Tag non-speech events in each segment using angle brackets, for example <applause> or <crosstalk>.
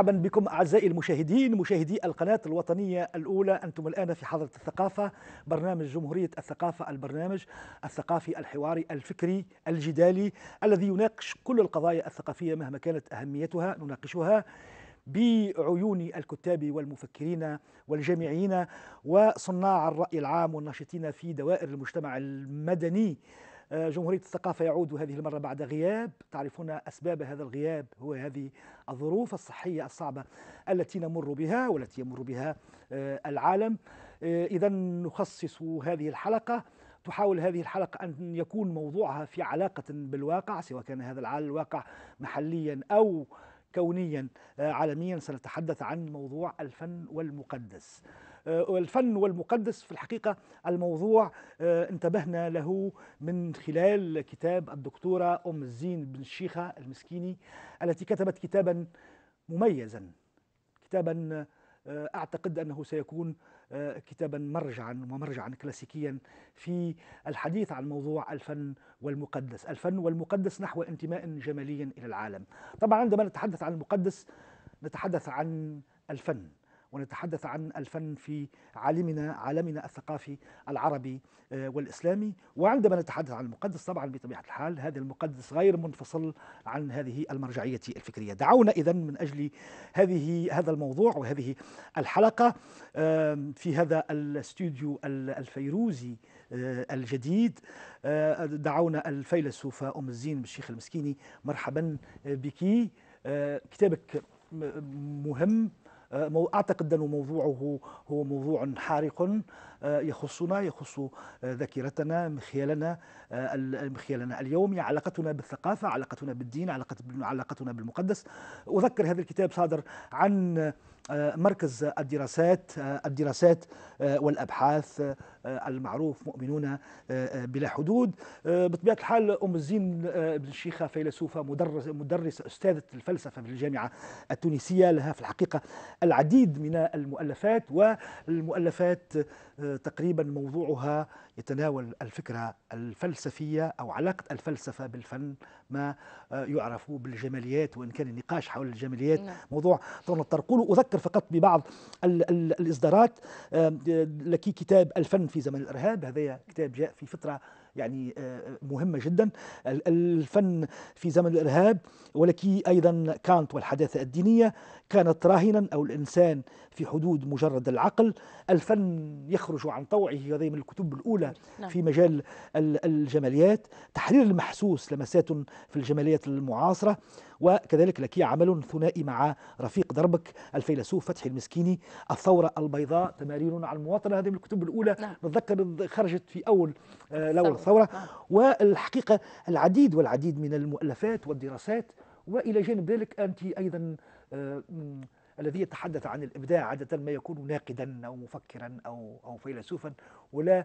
مرحبا بكم أعزائي المشاهدين مشاهدي القناة الوطنية الأولى أنتم الآن في حضرة الثقافة برنامج جمهورية الثقافة البرنامج الثقافي الحواري الفكري الجدالي الذي يناقش كل القضايا الثقافية مهما كانت أهميتها نناقشها بعيون الكتاب والمفكرين والجامعين وصناع الرأي العام والناشطين في دوائر المجتمع المدني آه، جمهورية الثقافة يعود هذه المرة بعد غياب تعرفون أسباب هذا الغياب هو هذه الظروف الصحية الصعبة التي نمر بها والتي يمر بها آه، العالم آه، إذا نخصص هذه الحلقة تحاول هذه الحلقة أن يكون موضوعها في علاقة بالواقع سواء كان هذا الواقع محليا أو كونيا آه، عالميا سنتحدث عن موضوع الفن والمقدس آه، الفن والمقدس في الحقيقة الموضوع آه، انتبهنا له من خلال كتاب الدكتورة أم الزين بن الشيخة المسكيني التي كتبت كتابا مميزا كتابا آه، أعتقد أنه سيكون كتابا مرجعا ومرجعا كلاسيكيا في الحديث عن موضوع الفن والمقدس الفن والمقدس نحو انتماء جمالي إلى العالم طبعا عندما نتحدث عن المقدس نتحدث عن الفن ونتحدث عن الفن في عالمنا عالمنا الثقافي العربي آه، والإسلامي وعندما نتحدث عن المقدس طبعا بطبيعة الحال هذا المقدس غير منفصل عن هذه المرجعية الفكرية دعونا إذا من أجل هذه هذا الموضوع وهذه الحلقة في هذا الاستوديو الفيروزي آه، الجديد آه، دعونا الفيلسوفة أم الزين الشيخ المسكيني مرحبا بك كتابك مهم آه، أعتقد أن موضوعه هو موضوع حارق آه، يخصنا يخص آه، ذاكرتنا مخيلنا مخيلنا اليومي يعني علاقتنا بالثقافة علاقتنا بالدين علاقتنا بالمقدس أذكر هذا الكتاب صادر عن آه، مركز الدراسات آه، الدراسات آه، والابحاث المعروف مؤمنون بلا حدود بطبيعه الحال ام الزين بن الشيخه فيلسوفه مدرس مدرسه استاذه الفلسفه في الجامعه التونسيه لها في الحقيقه العديد من المؤلفات والمؤلفات تقريبا موضوعها يتناول الفكرة الفلسفية أو علاقة الفلسفة بالفن ما آه، يعرف بالجماليات وإن كان النقاش حول الجماليات نعم. موضوع طولنا أذكر فقط ببعض ال ال الإصدارات آه، لكي كتاب الفن في زمن الإرهاب هذا كتاب جاء في فترة يعني آه، آه، مهمة جدا الفن في زمن الإرهاب ولكي أيضا كانت والحداثة الدينية كانت راهنا أو الإنسان في حدود مجرد العقل الفن يخرج عن طوعه هذه من الكتب الأولى نعم. في مجال الجماليات تحرير المحسوس لمسات في الجماليات المعاصرة وكذلك لك عمل ثنائي مع رفيق دربك الفيلسوف فتحي المسكيني الثورة البيضاء تمارين على المواطنة هذه من الكتب الأولى نعم. نتذكر خرجت في أول الأول آه، الثورة نعم. والحقيقة العديد والعديد من المؤلفات والدراسات وإلى جانب ذلك أنت أيضا آه، الذي يتحدث عن الابداع عاده ما يكون ناقدا او مفكرا او او فيلسوفا ولا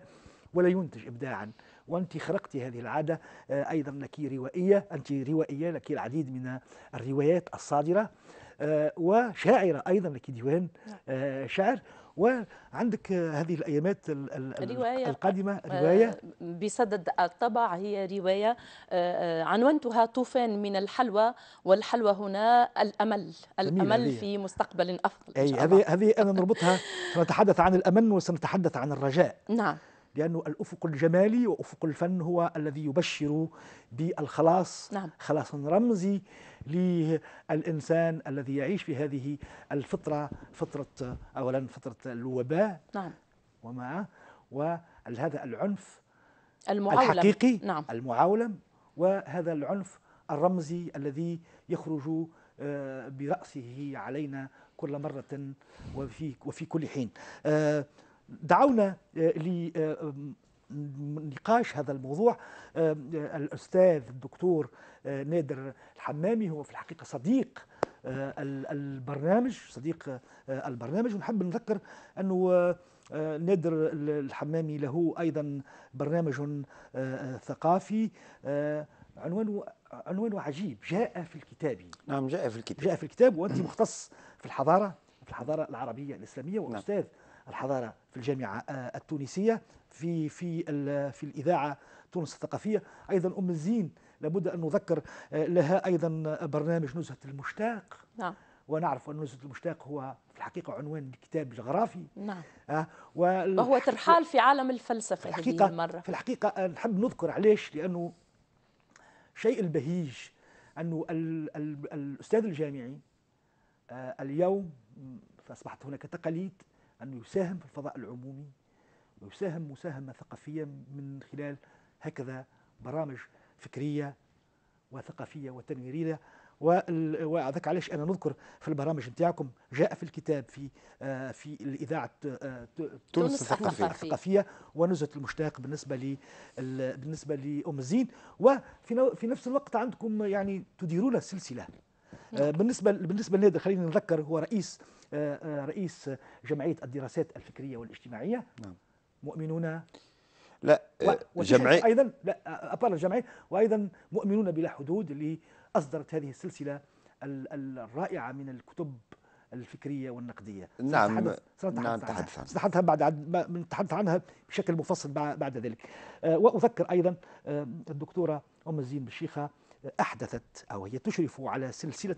ولا ينتج ابداعا وأنت خرقت هذه العادة آه، أيضا لك روائية أنت روائية لك العديد من الروايات الصادرة آه، وشاعرة أيضا لك ديوان نعم. آه، شعر وعندك هذه الايامات القادمه روايه بصدد الطبع هي روايه عنونتها طوفان من الحلوى والحلوى هنا الامل الامل في مستقبل افضل اي هذه هذه انا نربطها سنتحدث عن الامن وسنتحدث عن الرجاء نعم لأنه الأفق الجمالي وأفق الفن هو الذي يبشر بالخلاص نعم. خلاص رمزي للإنسان الذي يعيش في هذه الفطرة فطرة أولا فطرة الوباء نعم. ومع وهذا العنف المعولم. الحقيقي نعم. المعولم وهذا العنف الرمزي الذي يخرج آه، برأسه علينا كل مرة وفي, وفي كل حين آه، دعونا آه، لنقاش آه، هذا الموضوع آه، الأستاذ الدكتور نادر الحمامي هو في الحقيقة صديق البرنامج صديق البرنامج ونحب نذكر أنه نادر الحمامي له أيضا برنامج ثقافي عنوانه عنوانه عجيب جاء في الكتاب نعم جاء في الكتاب جاء في الكتاب وأنت مختص في الحضارة في الحضارة العربية الإسلامية نعم. وأستاذ نعم. الحضارة في الجامعة آه، التونسية في في في الإذاعة تونس الثقافية أيضا أم الزين لابد أن نذكر آه، لها أيضا برنامج نزهة المشتاق نعم ونعرف أن نزهة المشتاق هو في الحقيقة عنوان كتاب جغرافي نعم آه وهو ترحال في عالم الفلسفة في الحقيقة هذه آه، المرة في الحقيقة نحب نذكر علاش لأنه شيء البهيج أنه ال ال الأستاذ الجامعي آه اليوم فأصبحت هناك تقاليد أنه يساهم في الفضاء العمومي ويساهم مساهمة ثقافية من خلال هكذا برامج فكرية وثقافية وتنويرية وذاك علاش انا نذكر في البرامج نتاعكم جاء في الكتاب في آه في الاذاعه آه تونس الثقافيه الثقافيه ونزهه المشتاق بالنسبه لي بالنسبه لام الزين وفي في نفس الوقت عندكم يعني تديرون سلسله آه بالنسبه بالنسبه لنادر خليني نذكر هو رئيس آه، آه، رئيس جمعيه الدراسات الفكريه والاجتماعيه نعم. مؤمنون لا آه، جمعيه ايضا لا ابار الجمعيه وايضا مؤمنون بلا حدود اللي اصدرت هذه السلسله الرائعه من الكتب الفكريه والنقديه نعم سنتحدث نعم سنتحدث نعم، بعد نتحدث عنها بشكل مفصل بعد ذلك واذكر ايضا الدكتوره ام الزين بالشيخه احدثت او هي تشرف على سلسله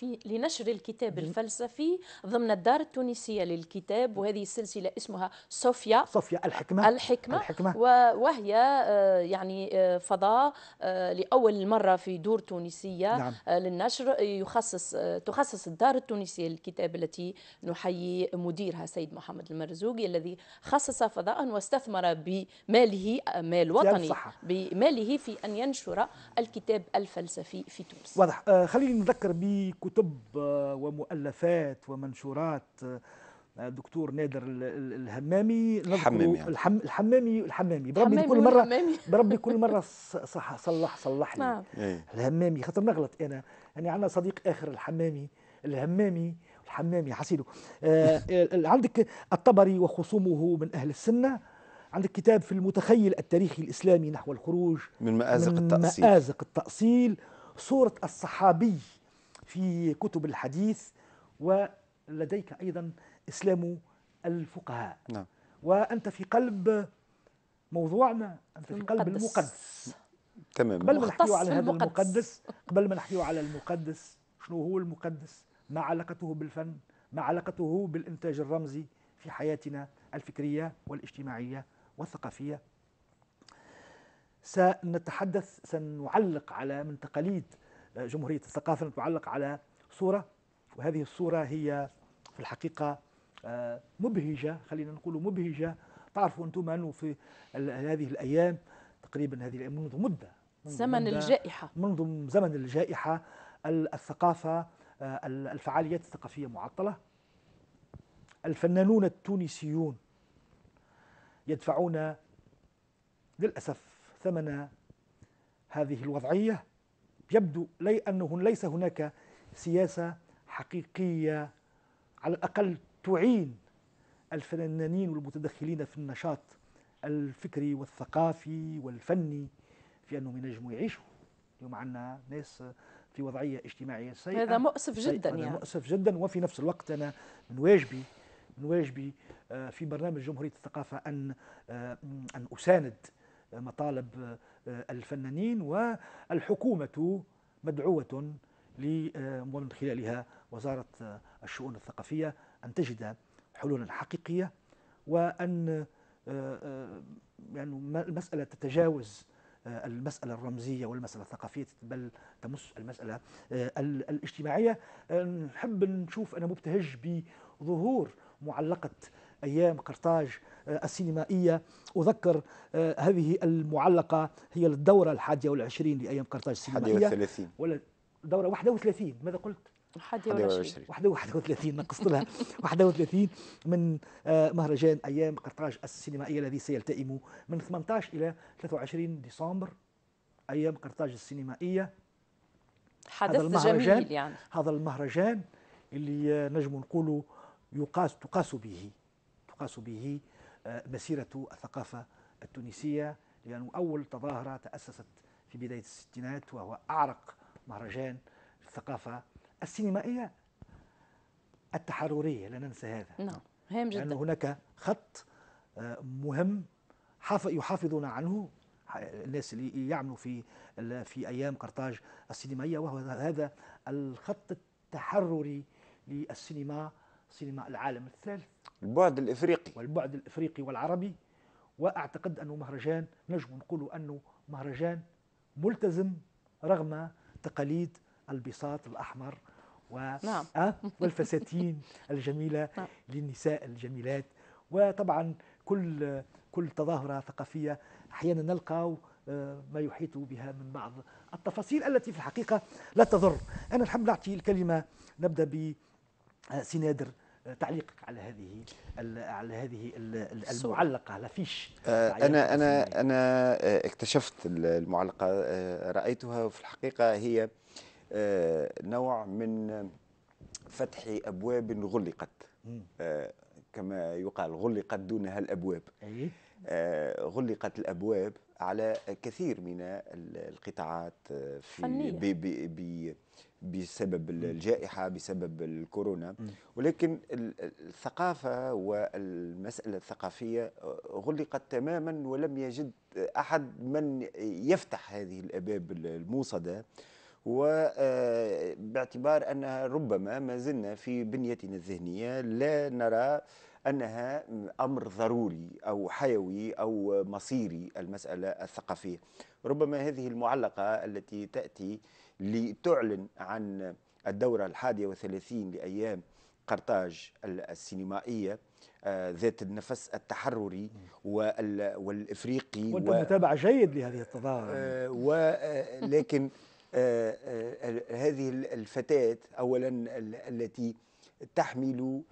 في لنشر الكتاب الفلسفي ضمن الدار التونسية للكتاب وهذه السلسلة اسمها صوفيا صوفيا الحكمة الحكمة, الحكمة وهي آه، يعني آه، فضاء آه، لأول مرة في دور تونسية نعم. للنشر يخصص تخصص الدار التونسية للكتاب التي نحيي مديرها سيد محمد المرزوقي الذي خصص فضاء واستثمر بماله مال وطني بماله في أن ينشر الكتاب الفلسفي في تونس واضح خليني نذكر بكتاب كتب آه، ومؤلفات ومنشورات آه، دكتور نادر الهمامي الحمامي يعني. الحم الحمامي الحمامي بربي كل مره <laughs> بربي كل مره صح صلح صلح لي نعم. إيه. الهمامي خاطر نغلط انا يعني عندنا صديق اخر الحمامي الهمامي الحمامي حسيده آه عندك الطبري وخصومه من اهل السنه عندك كتاب في المتخيل التاريخي الاسلامي نحو الخروج من مآزق التأصيل من مآزق التأصيل صورة الصحابي في كتب الحديث ولديك أيضا إسلام الفقهاء نعم. وأنت في قلب موضوعنا أنت في قلب المقدس, تمام قبل ما نحكيو على هذا المقدس قبل ما نحكيو على المقدس شنو هو المقدس ما علاقته بالفن ما علاقته بالإنتاج الرمزي في حياتنا الفكرية والاجتماعية والثقافية سنتحدث سنعلق على من تقاليد آه، جمهورية الثقافة المتعلق على صورة وهذه الصورة هي في الحقيقة آه، مبهجة خلينا نقول مبهجة تعرفوا أنتم أنه في هذه الأيام تقريبا هذه الأيام منذ مدة منذ زمن مدة الجائحة منذ زمن الجائحة الثقافة آه، الفعاليات الثقافية معطلة الفنانون التونسيون يدفعون للأسف ثمن هذه الوضعية يبدو لي أنه ليس هناك سياسة حقيقية على الأقل تعين الفنانين والمتدخلين في النشاط الفكري والثقافي والفني في أنهم ينجموا يعيشوا اليوم عندنا ناس في وضعية اجتماعية سيئة هذا مؤسف جدا يعني مؤسف جدا وفي نفس الوقت أنا من واجبي من واجبي آه، في برنامج جمهورية الثقافة أن آه، أن أساند آه، مطالب الفنانين والحكومة مدعوة ومن خلالها وزارة الشؤون الثقافية أن تجد حلولا حقيقية وأن آه، آه، يعني المسألة تتجاوز آه، المسألة الرمزية والمسألة الثقافية بل تمس المسألة الاجتماعية نحب نشوف أنا مبتهج بظهور معلقة أيام قرطاج آه، السينمائية أذكر آه، هذه المعلقة هي الدورة الحادية والعشرين لأيام قرطاج السينمائية 31 ولا دورة 31 ماذا قلت؟ 21 31 نقصت لها 31 <laughs> من آه، مهرجان ايام قرطاج السينمائيه الذي سيلتئم من 18 الى 23 ديسمبر ايام قرطاج السينمائيه حدث هذا المهرجان جميل يعني هذا المهرجان اللي نجم نقوله يقاس تقاس به تقاس به آه، مسيرة الثقافة التونسية لأنه أول تظاهرة تأسست في بداية الستينات وهو أعرق مهرجان الثقافة السينمائية التحررية لا ننسى هذا نعم هام جدا لأن هناك خط آه، مهم يحافظون عنه الناس اللي يعملوا في في ايام قرطاج السينمائيه وهو هذا الخط التحرري للسينما سينما العالم الثالث البعد الافريقي والبعد الافريقي والعربي واعتقد انه مهرجان نجم نقولوا انه مهرجان ملتزم رغم تقاليد البساط الاحمر و نعم. أه؟ والفساتين <laughs> الجميله نعم. للنساء الجميلات وطبعا كل كل تظاهره ثقافيه احيانا نلقى آه، ما يحيط بها من بعض التفاصيل التي في الحقيقه لا تضر انا الحمد لله الكلمه نبدا بسنادر آه، تعليقك على هذه على هذه المعلقه لا لافيش آه، انا انا انا آه، اكتشفت المعلقه آه، رايتها في الحقيقه هي نوع من فتح ابواب غلقت كما يقال غلقت دونها الابواب أيه؟ آه، غلقت الابواب على كثير من القطاعات آه، في بي بي بي بسبب الجائحه بسبب الكورونا ولكن الثقافه والمساله الثقافيه آه، غلقت تماما ولم يجد احد من يفتح هذه الابواب الموصده وباعتبار انها ربما ما زلنا في بنيتنا الذهنيه لا نرى أنها أمر ضروري أو حيوي أو مصيري المسألة الثقافية ربما هذه المعلقة التي تأتي لتعلن عن الدورة الحادية وثلاثين لأيام قرطاج السينمائية آه، ذات النفس التحرري والإفريقي وأنت متابع جيد لهذه التظاهر ولكن آه، آه، هذه الفتاة أولا التي تحمل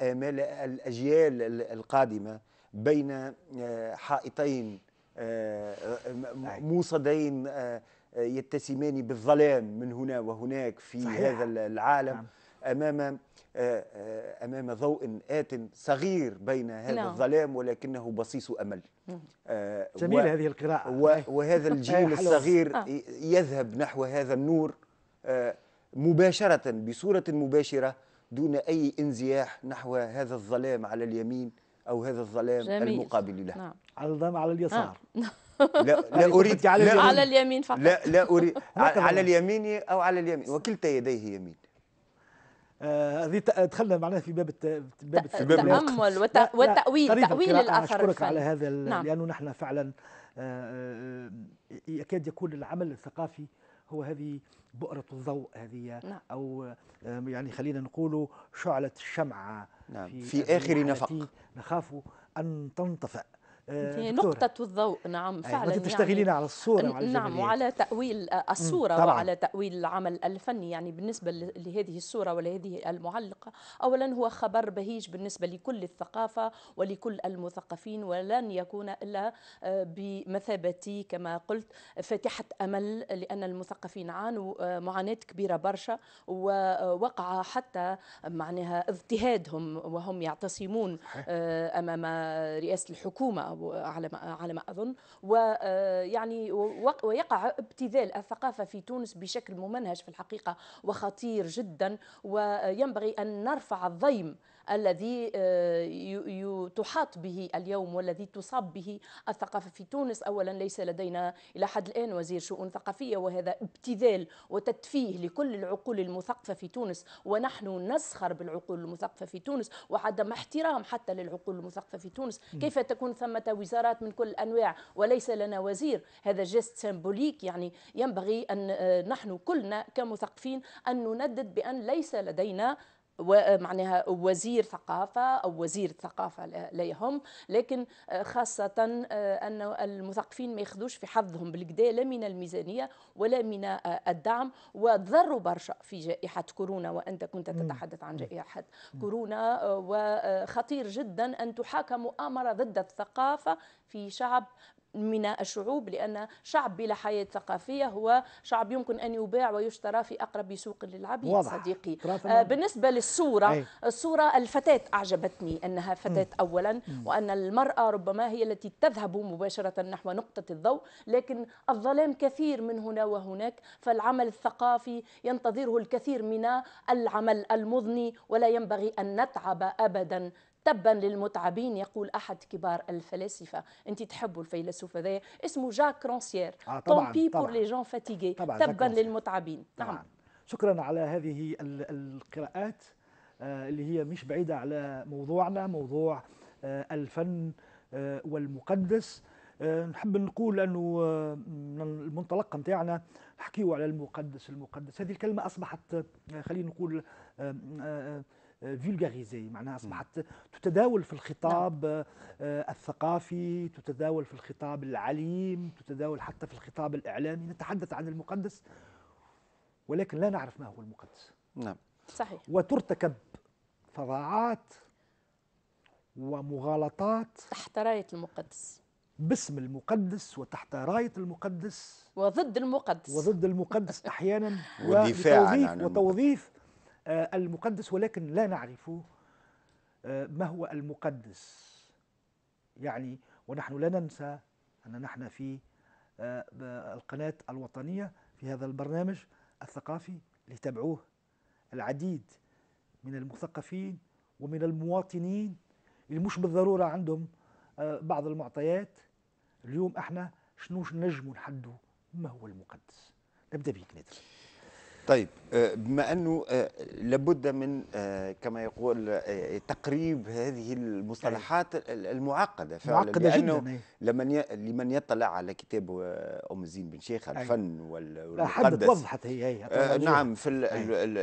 آمال آه، آه، الأجيال القادمة بين آه، حائطين موصدين يتسمان بالظلام من هنا وهناك في صحيح. هذا العالم نعم. امام امام ضوء ات صغير بين هذا لا. نعم. الظلام ولكنه بصيص امل نعم. جميله هذه القراءه وهذا <laughs> الجيل أيوة، الصغير يذهب نحو هذا النور مباشره بصوره مباشره دون أي انزياح نحو هذا الظلام على اليمين أو هذا الظلام جميل. المقابل له نعم. على الظلام على اليسار نعم. <laughs> لا, لا يعني أريد على اليمين, على اليمين فقط لا, لا أريد <laughs> على اليمين أو على اليمين وكلتا يديه يمين آه، هذه آه دخلنا معناها في باب باب في باب التامل والتأويل والتأويل تأويل الاثر اشكرك على هذا نعم. لانه نحن فعلا آه, آه، يكاد يكون العمل الثقافي هو هذه بؤرة الضوء هذه نعم. أو يعني خلينا نقول شعلة الشمعة نعم. في, في آخر نفق نخاف أن تنطفئ آه، إيه، نقطة الضوء نعم أيوة، فعلا يعني تشتغلين على الصورة وعلى نعم وعلى تأويل آه، الصورة طبعا. وعلى تأويل العمل الفني يعني بالنسبة لهذه الصورة ولهذه المعلقة أولا هو خبر بهيج بالنسبة لكل الثقافة ولكل المثقفين ولن يكون إلا آه، بمثابة كما قلت فاتحة أمل لأن المثقفين عانوا معاناة كبيرة برشا ووقع حتى معناها اضطهادهم وهم يعتصمون أمام رئاسة الحكومة على ما على ما اظن ويعني آه، ويقع ابتذال الثقافه في تونس بشكل ممنهج في الحقيقه وخطير جدا وينبغي ان نرفع الضيم الذي آه، تحاط به اليوم والذي تصاب به الثقافة في تونس أولا ليس لدينا إلى حد الآن وزير شؤون ثقافية وهذا ابتذال وتتفيه لكل العقول المثقفة في تونس ونحن نسخر بالعقول المثقفة في تونس وعدم احترام حتى للعقول المثقفة في تونس كيف تكون ثمة وزارات من كل الأنواع وليس لنا وزير هذا جست سيمبوليك يعني ينبغي أن آه، نحن كلنا كمثقفين أن نندد بأن ليس لدينا معناها وزير ثقافة أو وزير ثقافة لا يهم لكن آه، خاصة آه، أن المثقفين ما ياخذوش في حظهم بالكدا لا من الميزانية ولا من آه، الدعم وضروا برشا في جائحة كورونا وأنت كنت تتحدث عن جائحة كورونا وخطير جدا أن تحاكم مؤامرة ضد الثقافة في شعب من الشعوب لأن شعب بلا حياة ثقافية هو شعب يمكن أن يباع ويشترى في أقرب سوق للعبيد واضح. صديقي آه بالنسبة للصورة أي. الصورة الفتاة أعجبتني أنها فتاة م. أولا م. وأن المرأة ربما هي التي تذهب مباشرة نحو نقطة الضوء لكن الظلام كثير من هنا وهناك فالعمل الثقافي ينتظره الكثير من العمل المضني ولا ينبغي أن نتعب أبدا تبا للمتعبين يقول احد كبار الفلاسفه انت تحبوا الفيلسوف هذا اسمه جاك رونسيير آه طبعا بي بور لي جون فاتيغي تبا للمتعبين طبعاً. نعم. نعم شكرا على هذه القراءات آه، اللي هي مش بعيده على موضوعنا موضوع آه، الفن آه، والمقدس نحب نقول انه المنطلق نتاعنا نحكيو على المقدس المقدس هذه الكلمه اصبحت خلينا نقول فيلغاريزي آه، معناها اصبحت تتداول في الخطاب نعم. آه، الثقافي تتداول في الخطاب العليم تتداول حتى في الخطاب الاعلامي نتحدث عن المقدس ولكن لا نعرف ما هو المقدس نعم صحيح وترتكب فظاعات ومغالطات تحت رايه المقدس باسم المقدس وتحت رايه المقدس وضد المقدس وضد المقدس احيانا <laughs> ودفاعا وتوظيف, عن وتوظيف آه، المقدس ولكن لا نعرف آه، ما هو المقدس يعني ونحن لا ننسى أن نحن في آه، القناة الوطنية في هذا البرنامج الثقافي لتابعوه العديد من المثقفين ومن المواطنين اللي يعني مش بالضرورة عندهم بعض المعطيات اليوم احنا شنو نجموا نحدوا ما هو المقدس نبدأ بيك ندري طيب آه، بما انه آه، لابد من آه، كما يقول تقريب هذه المصطلحات المعقده فعلا معقدة لانه جداً لمن لمن يطلع على كتاب ام الزين بن شيخ الفن والمقدس وضحت هي, هي نعم في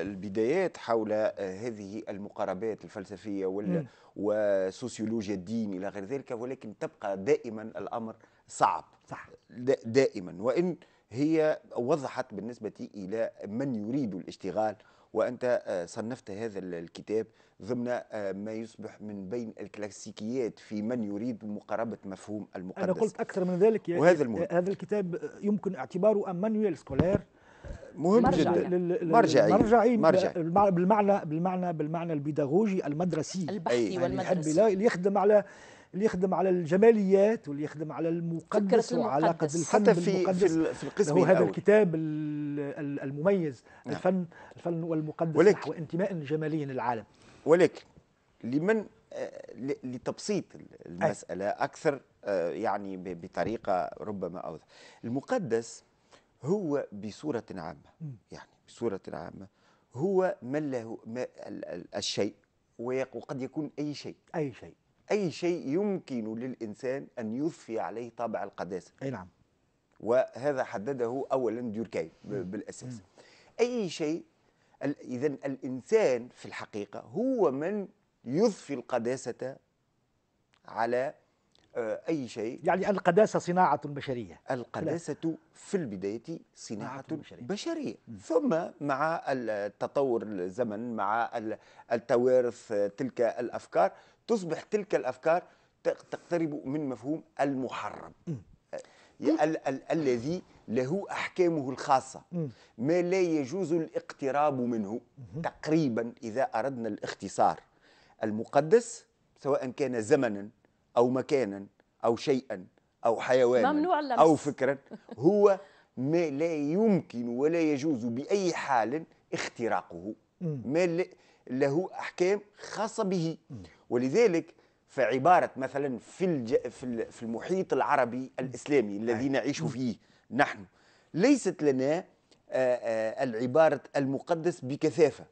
البدايات حول هذه المقاربات الفلسفيه وسوسيولوجيا الدين الى غير ذلك ولكن تبقى دائما الامر صعب صح دائما وان هي وضحت بالنسبة إلى من يريد الاشتغال وأنت آه، صنفت هذا الكتاب ضمن آه، ما يصبح من بين الكلاسيكيات في من يريد مقاربة مفهوم المقدس أنا قلت أكثر من ذلك وهذا المهم. هذا الكتاب يمكن اعتباره أمانويل سكولير مهم مرجع جدا مرجعي مرجعي, مرجعي. بالمعنى بالمعنى بالمعنى البيداغوجي المدرسي البحثي والمدرسي اللي يخدم على اللي يخدم على الجماليات واللي يخدم على المقدس وعلى قد الفن حتى في المقدس في, القسم هو هذا الكتاب المميز نعم. الفن الفن والمقدس ولك وانتماء انتماء للعالم ولكن لمن آه، لتبسيط المسألة أكثر آه، يعني بطريقة ربما أوضح المقدس هو بصورة عامة يعني بصورة عامة هو من له الشيء وقد يكون أي شيء أي شيء أي شيء يمكن للإنسان أن يضفي عليه طابع القداسة أي نعم وهذا حدده أولا ديوركايم بالأساس أي شيء إذا الإنسان في الحقيقة هو من يضفي القداسة على آه، أي شيء يعني القداسة صناعة بشرية القداسة لا. في البداية صناعة بشرية, بشرية. ثم مع التطور الزمن مع التوارث آه، تلك الأفكار تصبح تلك الافكار تقترب من مفهوم المحرم الذي له احكامه الخاصه ما لا يجوز الاقتراب منه تقريبا اذا اردنا الاختصار المقدس سواء كان زمنا او مكانا او شيئا او حيوانا ممنوع اللمس. او فكرا هو ما لا يمكن ولا يجوز باي حال اختراقه ما له احكام خاصه به ولذلك فعبارة مثلا في, الج... في, في المحيط العربي الإسلامي الذي نعيش فيه نحن ليست لنا العبارة المقدس بكثافة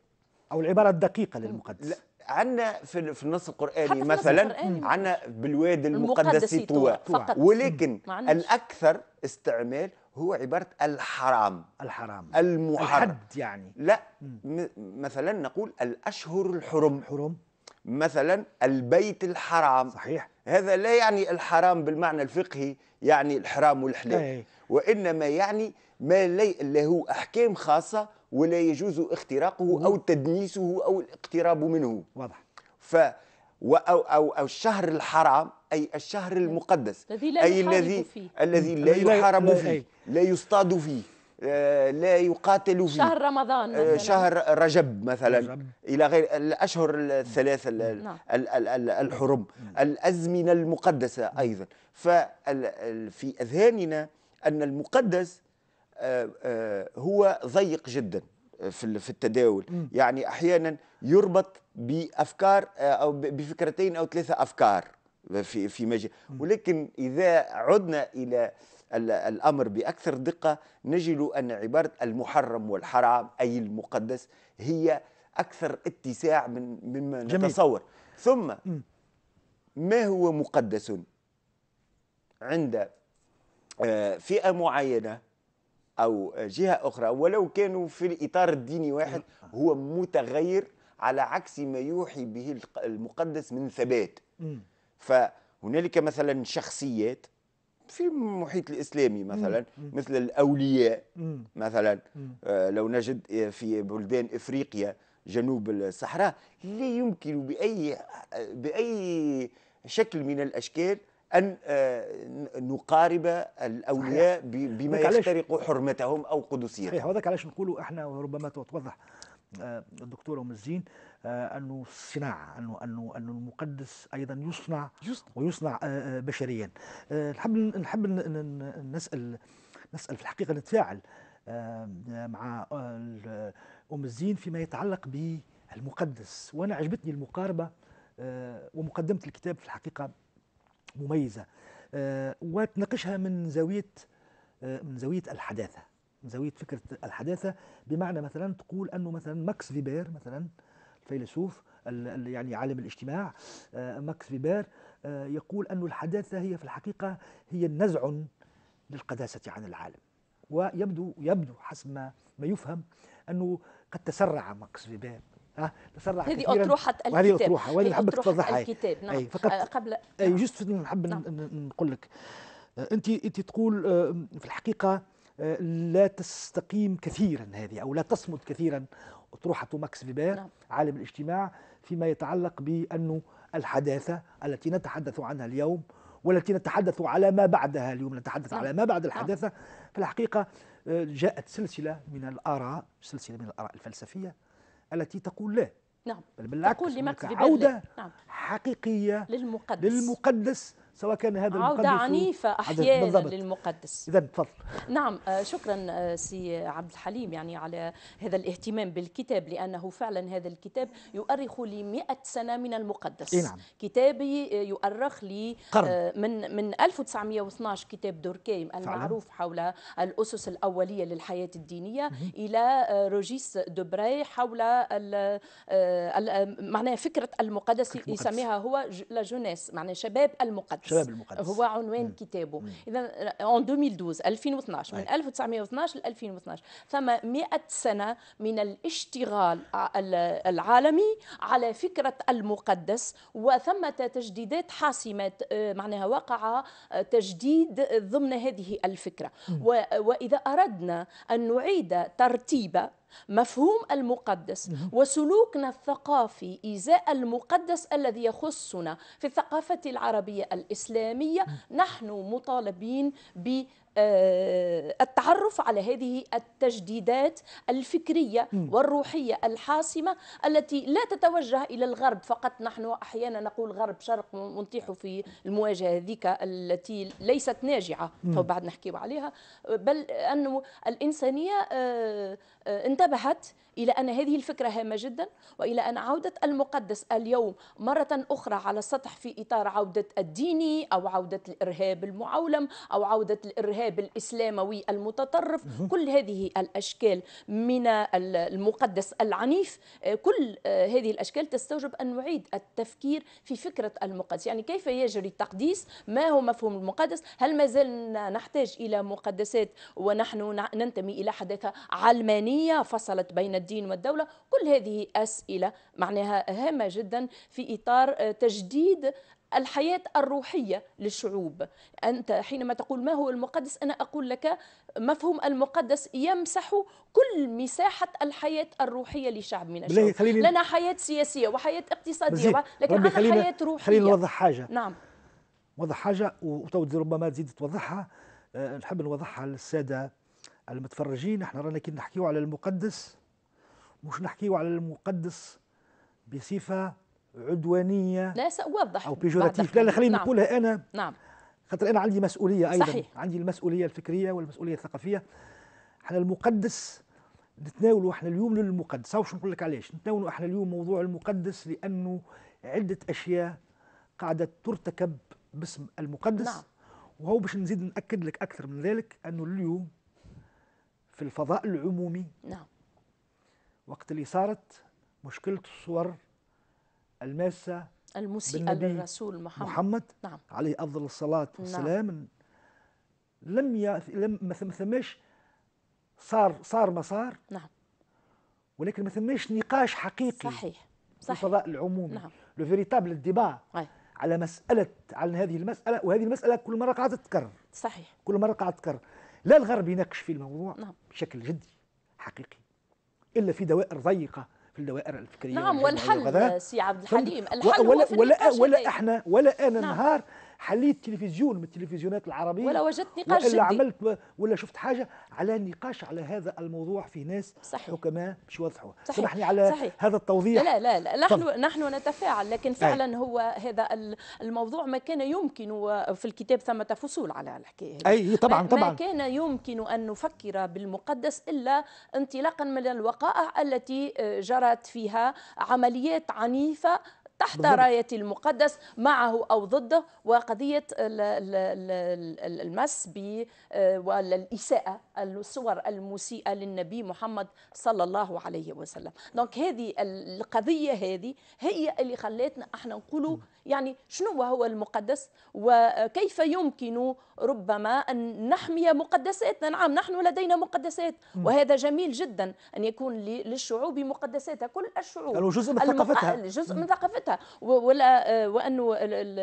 أو العبارة الدقيقة للمقدس عندنا في, في النص القرآني مثلا عندنا بالواد المقدس طوى ولكن الأكثر استعمال هو عبارة الحرام الحرام المحرم الحد يعني لا مثلا نقول الأشهر الحرم حرم مثلا البيت الحرام صحيح هذا لا يعني الحرام بالمعنى الفقهي يعني الحرام والحلال أيه. وإنما يعني ما له أحكام خاصة ولا يجوز اختراقه مم. أو تدنيسه أو الاقتراب منه واضح ف أو, أو, الشهر الحرام أي الشهر المقدس الذي لا أي الذي الذي لا يحارب فيه لا يصطاد فيه آه، لا يقاتل فيه شهر رمضان آه، مثلاً. شهر رجب مثلا رجب. الى غير الاشهر الثلاثه نعم. الحرم نعم. الازمنه المقدسه ايضا ففي اذهاننا ان المقدس آه، هو ضيق جدا في التداول يعني احيانا يربط بافكار او بفكرتين او ثلاثه افكار في في مجال ولكن اذا عدنا الى الأمر بأكثر دقة نجد أن عبارة المحرم والحرام أي المقدس هي أكثر اتساع من مما جميل. نتصور ثم ما هو مقدس عند آه، فئة معينة أو جهة أخرى ولو كانوا في الإطار الديني واحد هو متغير على عكس ما يوحي به المقدس من ثبات فهنالك مثلا شخصيات في المحيط الاسلامي مثلا مثل الاولياء مثلا آه، لو نجد في بلدان افريقيا جنوب الصحراء لا يمكن باي باي شكل من الاشكال ان آه، نقارب الاولياء بما يخترق حرمتهم او قدسيتهم صحيح علاش نقولوا احنا وربما توضح آه، الدكتور ام الزين آه، انه الصناعه انه انه انه المقدس ايضا يصنع, يصنع. ويصنع آه، بشريا نحب نحب نسال نسال في الحقيقه نتفاعل مع ام الزين فيما يتعلق بالمقدس وانا عجبتني المقاربه ومقدمه الكتاب في الحقيقه مميزه وتناقشها من زاويه من زاويه الحداثه زاويه فكره الحداثه بمعنى مثلا تقول انه مثلا ماكس فيبير مثلا الفيلسوف يعني عالم الاجتماع آه، ماكس فيبير آه، يقول أن الحداثة هي في الحقيقة هي نزع للقداسة عن العالم ويبدو يبدو حسب ما, ما يفهم أنه قد تسرع ماكس فيبير تسرع هذه أطروحة الكتاب وهذه أطروحة وهذه حبك الكتاب نعم أي فقط آه، قبل أي جست نحب نعم. نقول لك أنت أنت تقول في الحقيقة آه، لا تستقيم كثيرا هذه أو لا تصمد كثيرا أطروحة ماكس فيبير نعم. عالم الاجتماع فيما يتعلق بأنه الحداثة التي نتحدث عنها اليوم والتي نتحدث على ما بعدها اليوم نتحدث نعم. على ما بعد نعم. الحداثة نعم. في الحقيقة آه، جاءت سلسلة من الآراء سلسلة من الآراء الفلسفية التي تقول لا نعم بل بالعكس تقول لماكس فيبير عودة نعم. حقيقية للمقدس للمقدس سواء كان هذا المقدس عودة عنيفة أحيانا للمقدس إذا تفضل نعم آه، شكرا آه، سي عبد الحليم يعني على هذا الاهتمام بالكتاب لأنه فعلا هذا الكتاب يؤرخ ل 100 سنة من المقدس نعم. كتابي آه، يؤرخ لي قرن. من من 1912 كتاب دوركيم المعروف فعلا. حول الأسس الأولية للحياة الدينية مه. إلى روجيس دوبراي حول معناها فكرة المقدس, المقدس. يسميها هو لا جونيس معناها شباب المقدس المقدس شباب المقدس هو عنوان مم. كتابه اذا اون 2012 2012 من 1912 ل 2012 ثم 100 سنه من الاشتغال العالمي على فكره المقدس وثمة تجديدات حاسمه آه، معناها وقع آه، تجديد ضمن هذه الفكره مم. واذا اردنا ان نعيد ترتيب مفهوم المقدس وسلوكنا الثقافي إزاء المقدس الذي يخصنا في الثقافة العربية الإسلامية نحن مطالبين ب آه، التعرف على هذه التجديدات الفكرية والروحية الحاسمة التي لا تتوجه إلى الغرب فقط نحن أحيانا نقول غرب شرق ونطيح في المواجهة هذيك التي ليست ناجعة تو بعد نحكيو عليها بل أنه الإنسانية آه، آه، انتبهت إلى أن هذه الفكرة هامة جدا وإلى أن عودة المقدس اليوم مرة أخرى على السطح في إطار عودة الديني أو عودة الإرهاب المعولم أو عودة الإرهاب الإرهاب الإسلاموي المتطرف كل هذه الأشكال من المقدس العنيف آه، كل آه، هذه الأشكال تستوجب أن نعيد التفكير في فكرة المقدس يعني كيف يجري التقديس ما هو مفهوم المقدس هل ما زلنا نحتاج إلى مقدسات ونحن ننتمي إلى حداثة علمانية فصلت بين الدين والدولة كل هذه أسئلة معناها هامة جدا في إطار آه، تجديد الحياة الروحية للشعوب أنت حينما تقول ما هو المقدس أنا أقول لك مفهوم المقدس يمسح كل مساحة الحياة الروحية لشعب من الشعوب خليني لنا حياة سياسية وحياة اقتصادية لكن عندنا حياة روحية خلينا نوضح حاجة نعم نوضح حاجة وتودي ربما تزيد توضحها آه، نحب نوضحها للسادة المتفرجين احنا رانا كي نحكيو على المقدس مش نحكيو على المقدس بصفة عدوانيه لا ساوضح او بيجوراتيف لا لا خليني نعم. نقولها انا نعم خاطر انا عندي مسؤوليه ايضا صحيح. عندي المسؤوليه الفكريه والمسؤوليه الثقافيه احنا المقدس نتناولوا احنا اليوم للمقدس واش نقول لك علاش نتناولوا احنا اليوم موضوع المقدس لانه عده اشياء قاعده ترتكب باسم المقدس نعم. وهو باش نزيد ناكد لك اكثر من ذلك انه اليوم في الفضاء العمومي نعم وقت اللي صارت مشكله الصور الماسة المسيئة للرسول محمد, محمد نعم. عليه أفضل الصلاة نعم. والسلام نعم. لم لم ما ثماش صار صار ما صار نعم ولكن ما ثماش نقاش حقيقي صحيح صحيح في الفضاء العمومي نعم لو فيريتابل الديبا على مسألة على هذه المسألة وهذه المسألة كل مرة قاعدة تتكرر صحيح كل مرة قاعدة تتكرر لا الغرب يناقش في الموضوع نعم. بشكل جدي حقيقي إلا في دوائر ضيقة في الدوائر الفكريه نعم والحل سي عبد الحليم الحل ولا ولا, ولا احنا ولا انا نعم. نهار حليت تلفزيون من التلفزيونات العربية ولا وجدت نقاش ولا عملت ولا شفت حاجة على نقاش على هذا الموضوع في ناس صحيح. حكماء مش واضحوا سامحني على صحيح. هذا التوضيح لا لا, لا. نحن طب. نحن نتفاعل لكن فعلا أي. هو هذا الموضوع ما كان يمكن في الكتاب ثمة فصول على الحكاية أي طبعا ما طبعا ما كان يمكن أن نفكر بالمقدس إلا انطلاقا من الوقائع التي آه، جرت فيها عمليات عنيفة تحت راية المقدس معه أو ضده وقضية المس آه، والإساءة الصور المسيئة للنبي محمد صلى الله عليه وسلم دونك هذه القضية هذه هي اللي خلتنا احنا نقولوا يعني شنو هو المقدس وكيف يمكن ربما أن نحمي مقدساتنا نعم نحن لدينا مقدسات وهذا جميل جدا أن يكون للشعوب مقدساتها كل الشعوب جزء من ثقافتها جزء من ثقافتها معناتها ولا آه، وانه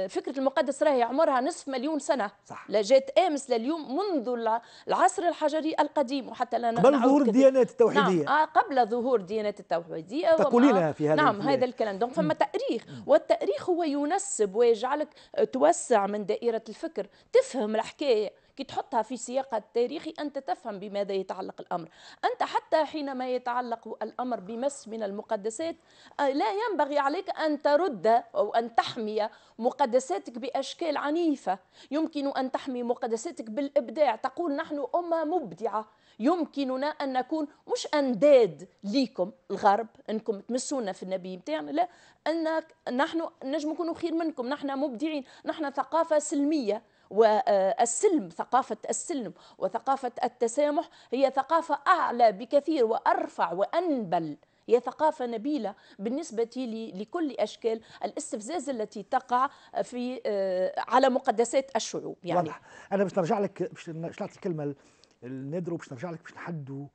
فكره المقدس راهي عمرها نصف مليون سنه صح. لا جات امس لليوم منذ العصر الحجري القديم وحتى لا قبل ظهور الديانات نعم، التوحيديه نعم آه قبل ظهور الديانات التوحيديه تقولين في هذا نعم هذا الكلام دونك فما تاريخ والتاريخ هو ينسب ويجعلك توسع من دائره الفكر تفهم الحكايه كي تحطها في سياقها التاريخي أنت تفهم بماذا يتعلق الأمر أنت حتى حينما يتعلق الأمر بمس من المقدسات آه، لا ينبغي عليك أن ترد أو أن تحمي مقدساتك بأشكال عنيفة يمكن أن تحمي مقدساتك بالإبداع تقول نحن أمة مبدعة يمكننا أن نكون مش أنداد ليكم الغرب أنكم تمسونا في النبي متاعنا لا أنك نحن نجم نكونوا خير منكم نحن مبدعين نحن ثقافة سلمية والسلم ثقافة السلم وثقافة التسامح هي ثقافة أعلى بكثير وأرفع وأنبل هي ثقافة نبيلة بالنسبة لكل أشكال الاستفزاز التي تقع في آه، على مقدسات الشعوب يعني واضح. أنا باش نرجع لك باش نعطي الكلمة لنادرو باش نرجع لك باش نحدوا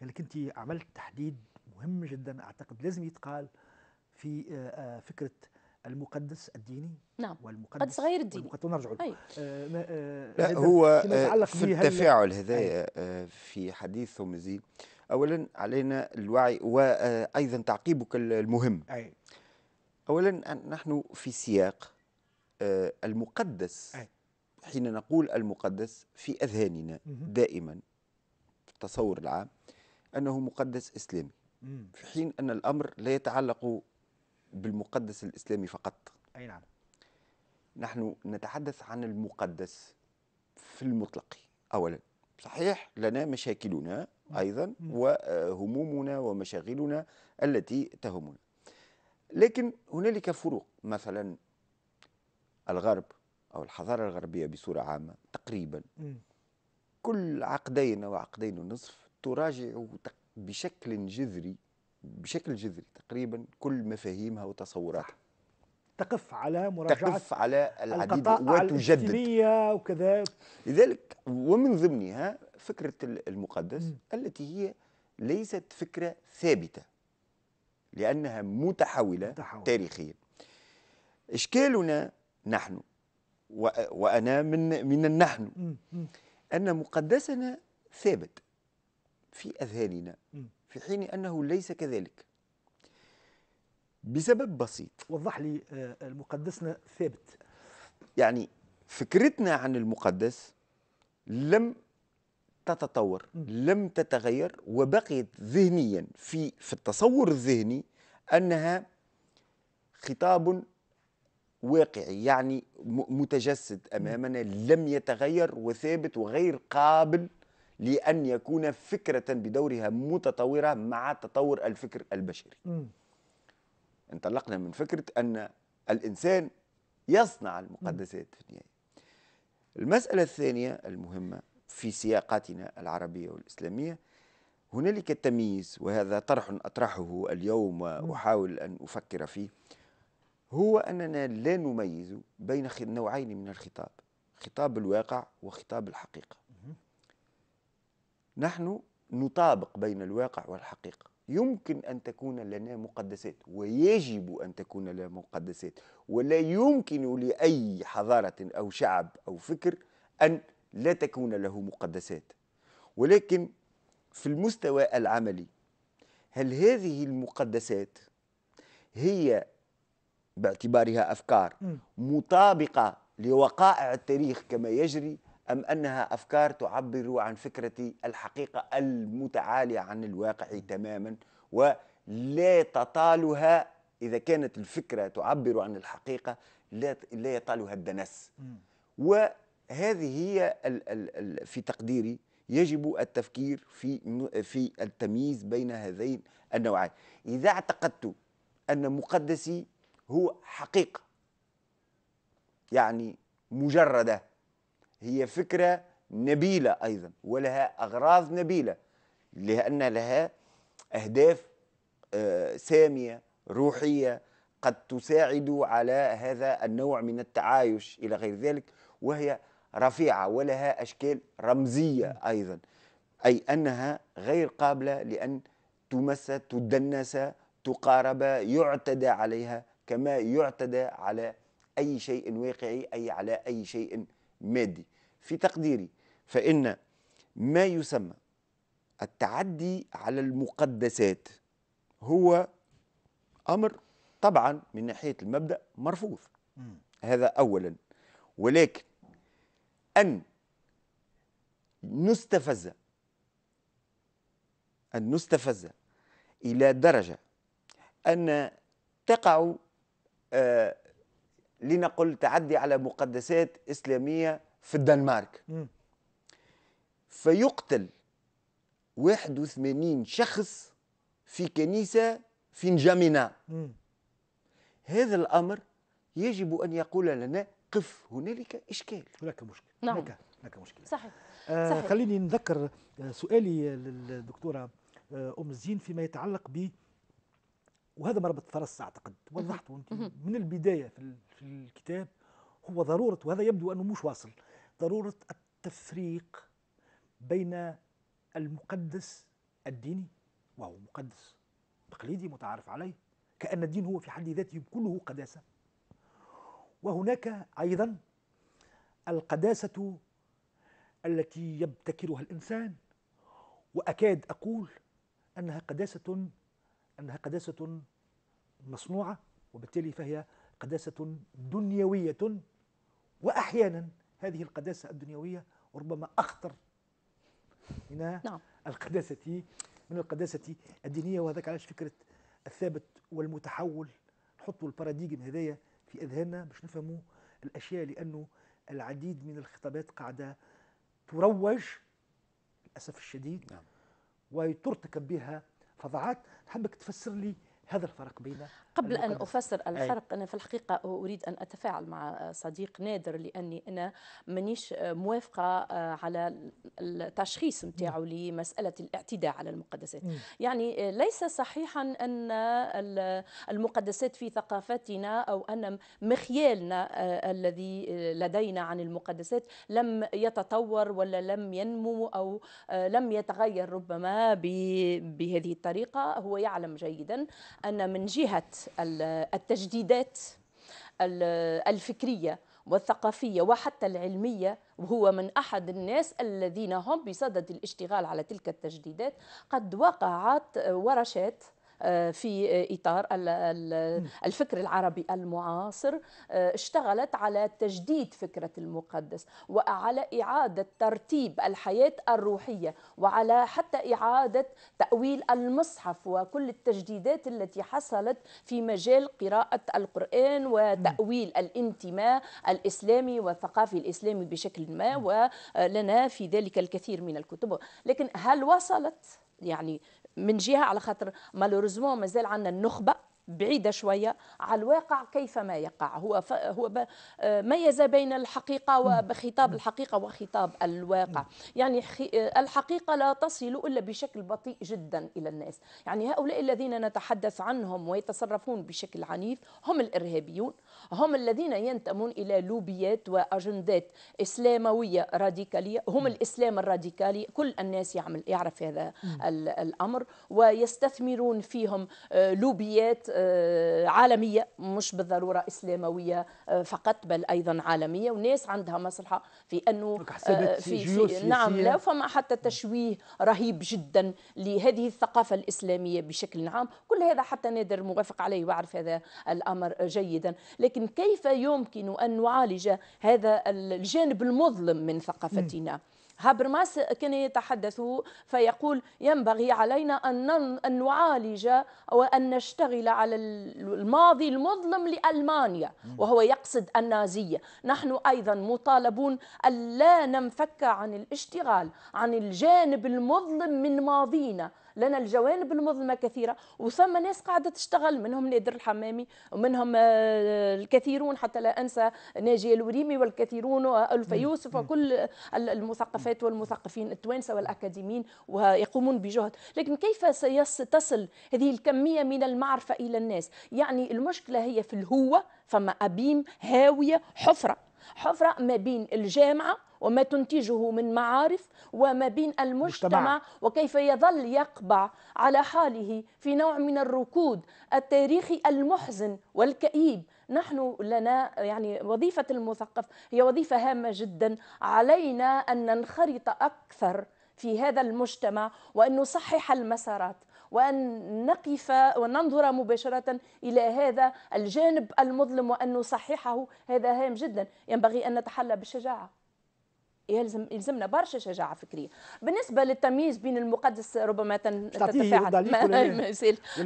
لأنك أنت عملت تحديد مهم جدا أعتقد لازم يتقال في آه، آه، فكرة المقدس الديني نعم والمقدس غير الديني والمقدس نرجع له طيب. آه،, آه لا هو آه، في التفاعل هذايا آه، في حديث ثومزي اولا علينا الوعي وايضا تعقيبك المهم أي. اولا نحن في سياق المقدس أي. حين نقول المقدس في اذهاننا دائما في التصور العام انه مقدس اسلامي في حين ان الامر لا يتعلق بالمقدس الإسلامي فقط أي نعم نحن نتحدث عن المقدس في المطلق أولا صحيح لنا مشاكلنا أيضا وهمومنا ومشاغلنا التي تهمنا لكن هنالك فروق مثلا الغرب أو الحضارة الغربية بصورة عامة تقريبا كل عقدين أو عقدين ونصف تراجع بشكل جذري بشكل جذري تقريبا كل مفاهيمها وتصوراتها تقف على مراجعة تقف على العديد وتجدد وكذا لذلك ومن ضمنها فكرة المقدس م. التي هي ليست فكرة ثابتة لأنها متحولة, متحولة. تاريخيا إشكالنا نحن وأنا من من النحن م. م. أن مقدسنا ثابت في أذهاننا في حين أنه ليس كذلك بسبب بسيط وضح لي آه، المقدسنا ثابت يعني فكرتنا عن المقدس لم تتطور لم تتغير وبقيت ذهنيا في في التصور الذهني انها خطاب واقعي يعني متجسد امامنا لم يتغير وثابت وغير قابل لأن يكون فكرة بدورها متطورة مع تطور الفكر البشري م. انطلقنا من فكرة أن الإنسان يصنع المقدسات م. في النهاية المسألة الثانية المهمة في سياقاتنا العربية والإسلامية هنالك التمييز وهذا طرح أطرحه اليوم وأحاول أن أفكر فيه هو أننا لا نميز بين نوعين من الخطاب خطاب الواقع وخطاب الحقيقة نحن نطابق بين الواقع والحقيقة يمكن أن تكون لنا مقدسات ويجب أن تكون لنا مقدسات ولا يمكن لأي حضارة أو شعب أو فكر أن لا تكون له مقدسات ولكن في المستوى العملي هل هذه المقدسات هي باعتبارها أفكار مطابقة لوقائع التاريخ كما يجري أم أنها أفكار تعبر عن فكرة الحقيقة المتعالية عن الواقع تماما ولا تطالها إذا كانت الفكرة تعبر عن الحقيقة لا يطالها الدنس وهذه هي في تقديري يجب التفكير في في التمييز بين هذين النوعين إذا اعتقدت أن مقدسي هو حقيقة يعني مجردة هي فكرة نبيلة أيضا ولها أغراض نبيلة لأن لها أهداف آه، سامية روحية قد تساعد على هذا النوع من التعايش إلى غير ذلك وهي رفيعة ولها أشكال رمزية أيضا أي أنها غير قابلة لأن تمس تدنس تقارب يعتدى عليها كما يعتدى على أي شيء واقعي أي على أي شيء مادي في تقديري فإن ما يسمى التعدي على المقدسات هو أمر طبعا من ناحية المبدأ مرفوض هذا أولا ولكن أن نستفز أن نستفز إلى درجة أن تقع آه، لنقل تعدي على مقدسات إسلامية في الدنمارك م. فيقتل 81 شخص في كنيسة في نجامينا م. هذا الأمر يجب أن يقول لنا قف هنالك إشكال هناك مشكل نعم هناك, هناك مشكلة صحيح. آه خليني نذكر آه، سؤالي للدكتورة آه، أم الزين فيما يتعلق ب وهذا ما ربط فرس اعتقد وضحته من البدايه في, في الكتاب هو ضروره وهذا يبدو انه مش واصل ضروره التفريق بين المقدس الديني وهو مقدس تقليدي متعارف عليه كأن الدين هو في حد ذاته كله قداسة وهناك أيضا القداسة التي يبتكرها الإنسان وأكاد أقول أنها قداسة أنها قداسة مصنوعة وبالتالي فهي قداسة دنيوية وأحيانا هذه القداسة الدنيوية ربما أخطر من نعم. القداسة من القداسة الدينية وهذاك علاش فكرة الثابت والمتحول نحطوا الباراديجم هذايا في أذهاننا باش نفهموا الأشياء لأنه العديد من الخطابات قاعدة تروج للأسف الشديد نعم. وترتكب بها فضاعات حبك تفسر لي هذا الفرق بين قبل أن أفسر الحرق أنا في الحقيقة أريد أن أتفاعل مع صديق نادر لأني أنا مانيش موافقة آه، على التشخيص نتاعو نعم. لمسألة الاعتداء على المقدسات نعم. يعني آه، ليس صحيحا أن المقدسات في ثقافتنا أو أن مخيالنا آه، الذي لدينا عن المقدسات لم يتطور ولا لم ينمو أو لم يتغير ربما بهذه الطريقة هو يعلم جيدا أن من جهة التجديدات الفكريه والثقافيه وحتى العلميه وهو من احد الناس الذين هم بصدد الاشتغال على تلك التجديدات قد وقعت ورشات آه، في اطار الفكر العربي المعاصر آه، اشتغلت على تجديد فكره المقدس وعلى اعاده ترتيب الحياه الروحيه وعلى حتى اعاده تاويل المصحف وكل التجديدات التي حصلت في مجال قراءه القران وتاويل الانتماء الاسلامي والثقافي الاسلامي بشكل ما ولنا في ذلك الكثير من الكتب لكن هل وصلت يعني من جهه على خاطر مالوريزمون مازال عندنا النخبه بعيدة شوية على الواقع كيفما يقع هو هو آه، ميز بين الحقيقة وخطاب الحقيقة وخطاب الواقع يعني آه، الحقيقة لا تصل إلا بشكل بطيء جدا إلى الناس يعني هؤلاء الذين نتحدث عنهم ويتصرفون بشكل عنيف هم الإرهابيون هم الذين ينتمون إلى لوبيات وأجندات إسلاموية راديكالية هم الإسلام الراديكالي كل الناس يعمل يعرف هذا الأمر ويستثمرون فيهم آه، لوبيات آه، عالمية مش بالضرورة إسلاموية آه، فقط بل أيضا عالمية وناس عندها مصلحة في أنه آه، في, في نعم لا فما حتى تشويه رهيب جدا لهذه الثقافة الإسلامية بشكل عام كل هذا حتى نادر موافق عليه وأعرف هذا الأمر جيدا لكن كيف يمكن أن نعالج هذا الجانب المظلم من ثقافتنا م. هابرماس كان يتحدث فيقول ينبغي علينا أن نعالج وأن نشتغل على الماضي المظلم لألمانيا وهو يقصد النازية نحن أيضا مطالبون ألا ننفك عن الاشتغال عن الجانب المظلم من ماضينا لنا الجوانب المظلمه كثيره وثم ناس قاعده تشتغل منهم نادر الحمامي ومنهم آه، الكثيرون حتى لا انسى ناجي الوريمي والكثيرون والف يوسف وكل المثقفات والمثقفين التوانسه والاكاديميين ويقومون بجهد لكن كيف ستصل هذه الكميه من المعرفه الى الناس يعني المشكله هي في الهوه فما ابيم هاويه حفره حفرة ما بين الجامعة وما تنتجه من معارف وما بين المجتمع مجتمع. وكيف يظل يقبع على حاله في نوع من الركود التاريخي المحزن والكئيب نحن لنا يعني وظيفة المثقف هي وظيفة هامة جدا علينا أن ننخرط أكثر في هذا المجتمع وأن نصحح المسارات وأن نقف وننظر مباشرة إلى هذا الجانب المظلم وأن نصححه هذا هام جدا ينبغي أن نتحلى بالشجاعة يلزم يلزمنا برشا شجاعه فكريه بالنسبه للتمييز بين المقدس ربما تتفاعل ما <laughs>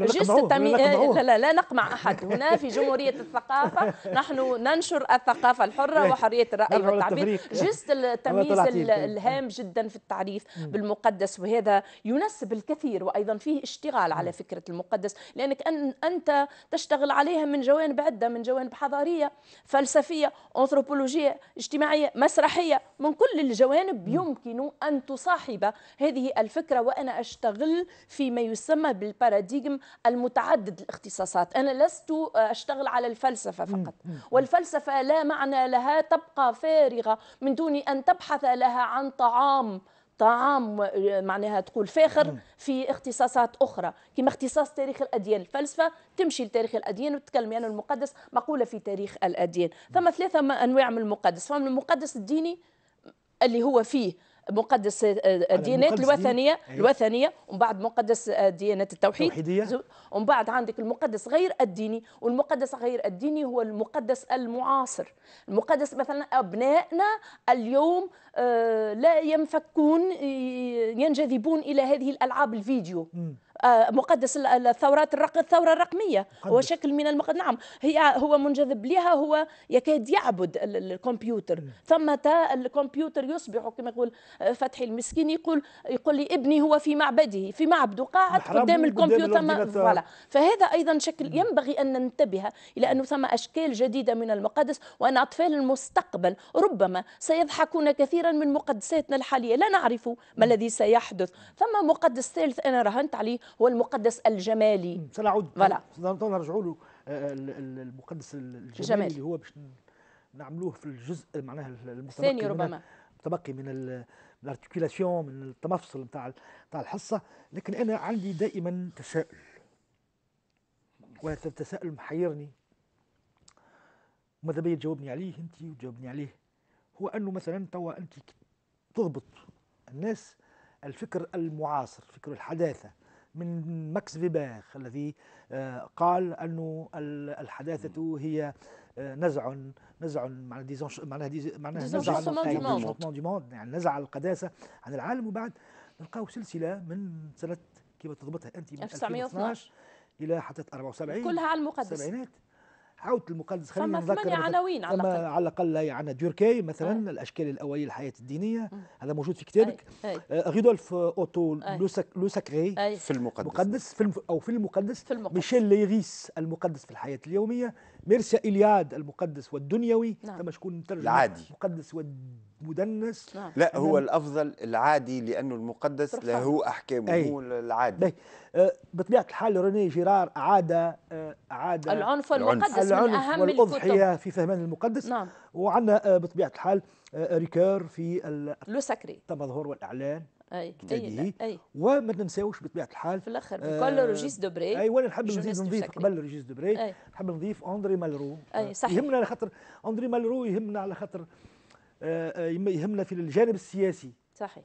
جست التمييز لا لا لا نقمع احد هنا في جمهوريه الثقافه <laughs> نحن ننشر الثقافه الحره إيه. وحريه الراي والتعبير إيه. جست التمييز الهام جدا في التعريف بالمقدس وهذا ينسب الكثير وايضا فيه اشتغال على فكره المقدس لانك انت تشتغل عليها من جوانب عده من جوانب حضاريه فلسفيه انثروبولوجيه اجتماعيه مسرحيه من كل كل الجوانب يمكن أن تصاحب هذه الفكرة وأنا أشتغل فيما يسمى بالباراديغم المتعدد الاختصاصات أنا لست أشتغل على الفلسفة فقط والفلسفة لا معنى لها تبقى فارغة من دون أن تبحث لها عن طعام طعام معناها تقول فاخر في اختصاصات اخرى كما اختصاص تاريخ الاديان الفلسفه تمشي لتاريخ الاديان وتتكلم عن المقدس مقوله في تاريخ الاديان ثم ثلاثه انواع من المقدس فمن المقدس الديني اللي هو فيه مقدس الديانات آه، إيه، الوثنيه أيوه. الوثنيه ومن بعد مقدس آه، ديانات إيه التوحيد التوحيدية. ومن بعد عندك المقدس غير الديني والمقدس غير الديني هو المقدس المعاصر المقدس مثلا ابنائنا اليوم آه، لا ينفكون ينجذبون الى هذه الالعاب الفيديو م. آه، مقدس الثورات الرق الثوره الرقميه هو شكل من المقدس نعم هي هو منجذب لها هو يكاد يعبد الكمبيوتر ثم الكمبيوتر يصبح كما يقول آه، فتحي المسكين يقول يقول لي ابني هو في معبده في معبده قاعد قدام الكمبيوتر فوالا فهذا ايضا شكل ينبغي ان ننتبه الى انه ثم اشكال جديده من المقدس وان اطفال المستقبل ربما سيضحكون كثيرا من مقدساتنا الحاليه لا نعرف ما الذي سيحدث ثم مقدس ثالث انا راهنت عليه هو المقدس الجمالي سنعود فوالا نرجعوا له آه، المقدس الجمالي اللي هو باش نعملوه في الجزء معناها الثاني ربما تبقي من الارتكيلاسيون من التمفصل نتاع نتاع الحصه لكن انا عندي دائما تساؤل وهذا التساؤل محيرني ماذا بيا تجاوبني عليه انت وتجاوبني عليه هو انه مثلا توا انت تضبط الناس الفكر المعاصر فكر الحداثه من ماكس فيباخ الذي آه، قال أن الحداثة هي آه، نزع نزع معناها ديزون معناها معناها نزع دي موند يعني نزع القداسة عن العالم وبعد نلقاو سلسلة من سنة كيف تضبطها أنت من 1912 إلى حتى 74 كلها على المقدس السبعينات حاولت المقدس خلينا نذكر ثمانية عناوين على الأقل على يعني الأقل عندنا ديوركي مثلا أي. الأشكال الأولية للحياة الدينية م. هذا موجود في كتابك غيدولف آه، أوتو لو ساكري في المقدس مقدس في أو في المقدس, في المقدس. ميشيل ليريس المقدس في الحياة اليومية ميرسيا إلياد المقدس والدنيوي نعم. ثم شكون العادي المقدس والدنيوي مدنس نعم. لا هو الافضل العادي لانه المقدس له احكامه أي. هو العادي طيب. أه بطبيعه الحال روني جيرار عاد آه، عاد العنف والمقدس العنف من اهم والاضحيه الكتب. في فهمان المقدس نعم. وعندنا آه، بطبيعه الحال آه، ريكور في لوسكري التمظهر والاعلان اي اي أي. وما ننساوش بطبيعه الحال في الاخر كل آه رجيس دوبري اي وانا نحب نزيد نضيف قبل روجيس دوبري نحب نضيف اندري مالرو اي صحيح يهمنا على خاطر اندري مالرو يهمنا على خاطر آه، آه، يهمنا في الجانب السياسي صحيح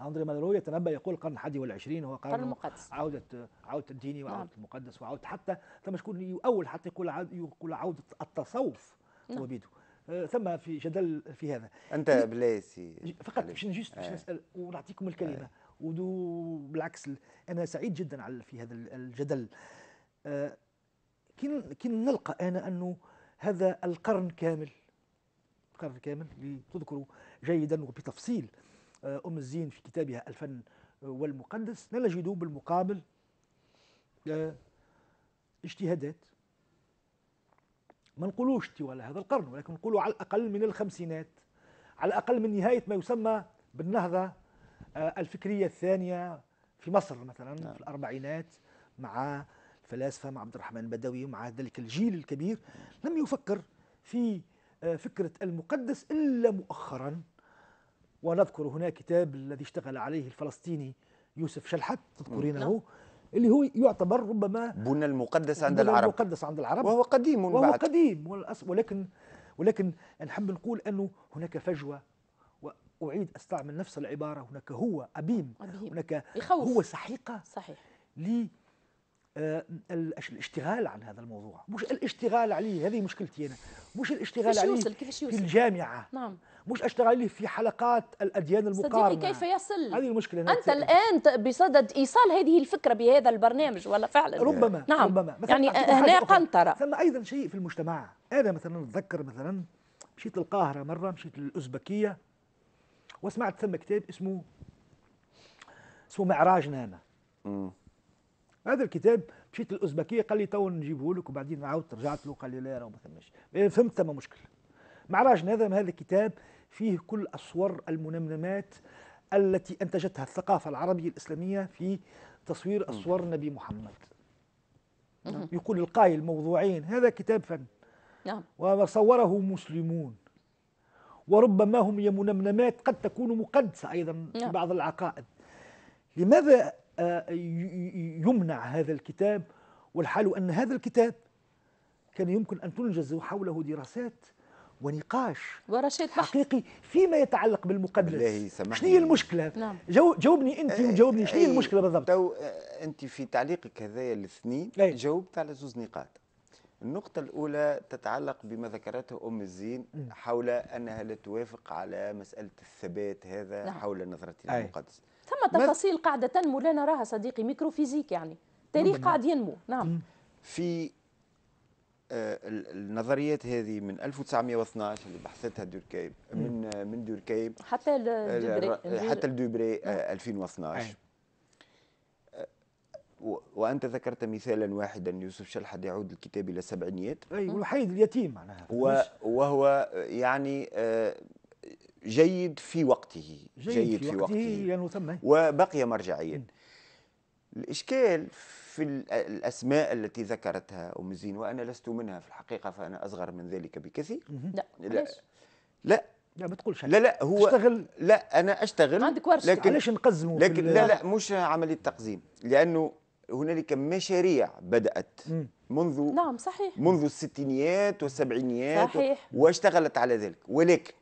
أندري مالرو يتنبأ يقول القرن الحادي والعشرين هو قرن المقدس عودة عودة الديني وعودة نعم. المقدس وعودة حتى ثم شكون يؤول حتى يقول يقول عودة التصوف نعم. هو آه، ثم في جدل في هذا أنت بلاسي فقط باش نجيست باش نسأل ونعطيكم الكلمة ودو بالعكس أنا سعيد جدا على في هذا الجدل كي نلقى أنا أنه هذا القرن كامل قرن كامل لتذكر جيدا وبتفصيل آه، أم الزين في كتابها الفن والمقدس نجد بالمقابل آه، اجتهادات ما نقولوش طوال هذا القرن ولكن نقولوا على الأقل من الخمسينات على الأقل من نهاية ما يسمى بالنهضة آه، الفكرية الثانية في مصر مثلا نعم. في الأربعينات مع الفلاسفة مع عبد الرحمن البدوي ومع ذلك الجيل الكبير لم يفكر في آه، فكرة المقدس إلا مؤخرا ونذكر هنا كتاب الذي اشتغل عليه الفلسطيني يوسف شلحت تذكرينه نعم. اللي هو يعتبر ربما بنى المقدس عند العرب المقدس عند العرب وهو قديم وهو بعد. قديم ولكن ولكن نحب نقول انه هناك فجوه واعيد استعمل نفس العباره هناك هو ابيم, أبيم. هناك يخوف. هو سحيقه صحيح آه، الاشتغال عن هذا الموضوع مش الاشتغال عليه هذه مشكلتي أنا مش الاشتغال عليه يوصل يوصل في الجامعة نعم مش اشتغل عليه في حلقات الأديان المقارنة صديقي كيف يصل هذه المشكلة أنت تسأل. الآن بصدد إيصال هذه الفكرة بهذا البرنامج ولا فعلا ربما نعم ربما مثلاً يعني هنا قنطرة ثم أيضا شيء في المجتمع أنا مثلا أتذكر مثلا مشيت القاهرة مرة مشيت للأوزبكية وسمعت ثم كتاب اسمه اسمه معراجنا أنا هذا الكتاب مشيت الاوزبكيه قال لي تو نجيبه لك وبعدين عاودت رجعت له قال لي لا راه ما ثماش فهمت ثم مشكل راجل هذا هذا الكتاب فيه كل الصور المنمنمات التي انتجتها الثقافه العربيه الاسلاميه في تصوير الصور النبي محمد يقول القائل موضوعين هذا كتاب فن نعم وصوره مسلمون وربما هم منمنمات قد تكون مقدسه ايضا في نعم. بعض العقائد لماذا يمنع هذا الكتاب والحال أن هذا الكتاب كان يمكن أن تنجز حوله دراسات ونقاش ورشيد حقيقي فيما يتعلق بالمقدس شنو هي المشكله نعم. جو جاوبني انت وجاوبني إيه، شنو هي إيه، المشكله بالضبط آه، انت في تعليقك هذايا الاثنين إيه. جاوبت على زوز نقاط النقطة الأولى تتعلق بما ذكرته أم الزين حول أنها لا توافق على مسألة الثبات هذا نعم. حول نظرة المقدسة ثم تفاصيل قاعدة تنمو لا نراها صديقي ميكروفيزيك يعني تاريخ نعم. قاعد ينمو نعم في آه، النظريات هذه من 1912 اللي بحثتها دوركايم من من دوركايم حتى آه، لدوبري حتى لدوبري 2012 وانت ذكرت مثالا واحدا يوسف شلحد يعود الكتاب الى السبعينيات اي وحيد اليتيم معناها و وهو يعني آه، جيد في وقته جيد, جيد في, في وقته, وقته يعني وبقي مرجعيا الاشكال في الاسماء التي ذكرتها ام زين وانا لست منها في الحقيقه فانا اصغر من ذلك بكثير لا لا, لا ما تقولش لا لا هو تشتغل لا انا اشتغل عندك ورشه لكن علاش نقزموا لكن لا لا مش عمليه تقزيم لانه هنالك مشاريع بدات منذ نعم صحيح منذ الستينيات والسبعينيات صحيح واشتغلت على ذلك ولكن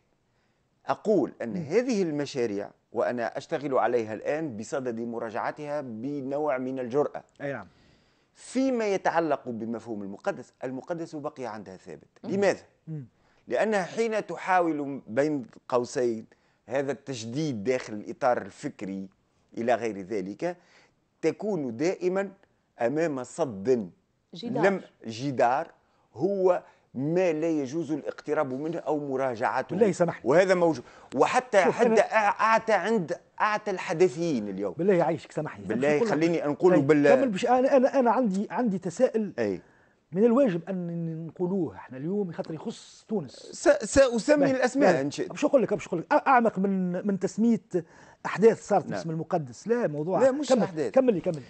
اقول ان هذه المشاريع وانا اشتغل عليها الان بصدد مراجعتها بنوع من الجراه اي نعم فيما يتعلق بمفهوم المقدس المقدس بقي عندها ثابت لماذا لانها حين تحاول بين قوسين هذا التجديد داخل الاطار الفكري الى غير ذلك تكون دائما امام صد جدار لم جدار هو ما لا يجوز الاقتراب منه او مراجعته بالله سمح وهذا موجود وحتى حتى اعتى عند اعتى الحدثيين اليوم بالله يعيشك سامحني بالله خليني نقول طيب، بال انا انا انا عندي عندي تساؤل اي من الواجب ان نقولوه احنا اليوم خاطر يخص تونس ساسمي الاسماء ان شئت باش نقول لك باش نقول لك اعمق من من تسميه احداث صارت نعم. باسم المقدس لا موضوع لا مش كمل احداث كملي كملي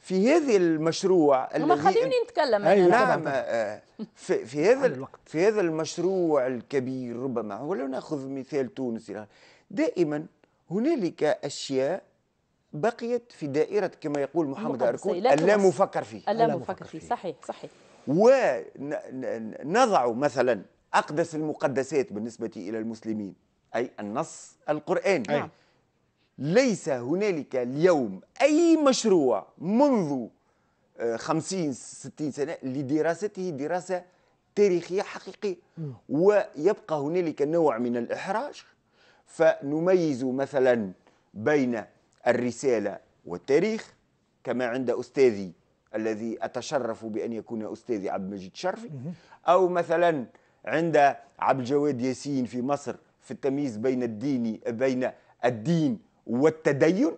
في هذه المشروع ما خليني نتكلم أيوة نعم آه، في, في هذا الوقت. في هذا المشروع الكبير ربما ولو ناخذ مثال تونس دائما هنالك اشياء بقيت في دائرة كما يقول محمد أركون ألا مفكر فيه ألا مفكر فيه صحيح صحيح ونضع مثلا أقدس المقدسات بالنسبة إلى المسلمين أي النص القرآني نعم. ليس هنالك اليوم أي مشروع منذ آه، خمسين ستين سنة لدراسته دراسة تاريخية حقيقية ويبقى هنالك نوع من الإحراج فنميز مثلا بين الرسالة والتاريخ كما عند أستاذي الذي أتشرف بأن يكون أستاذي عبد المجيد شرفي أو مثلا عند عبد الجواد ياسين في مصر في التمييز بين الديني بين الدين والتدين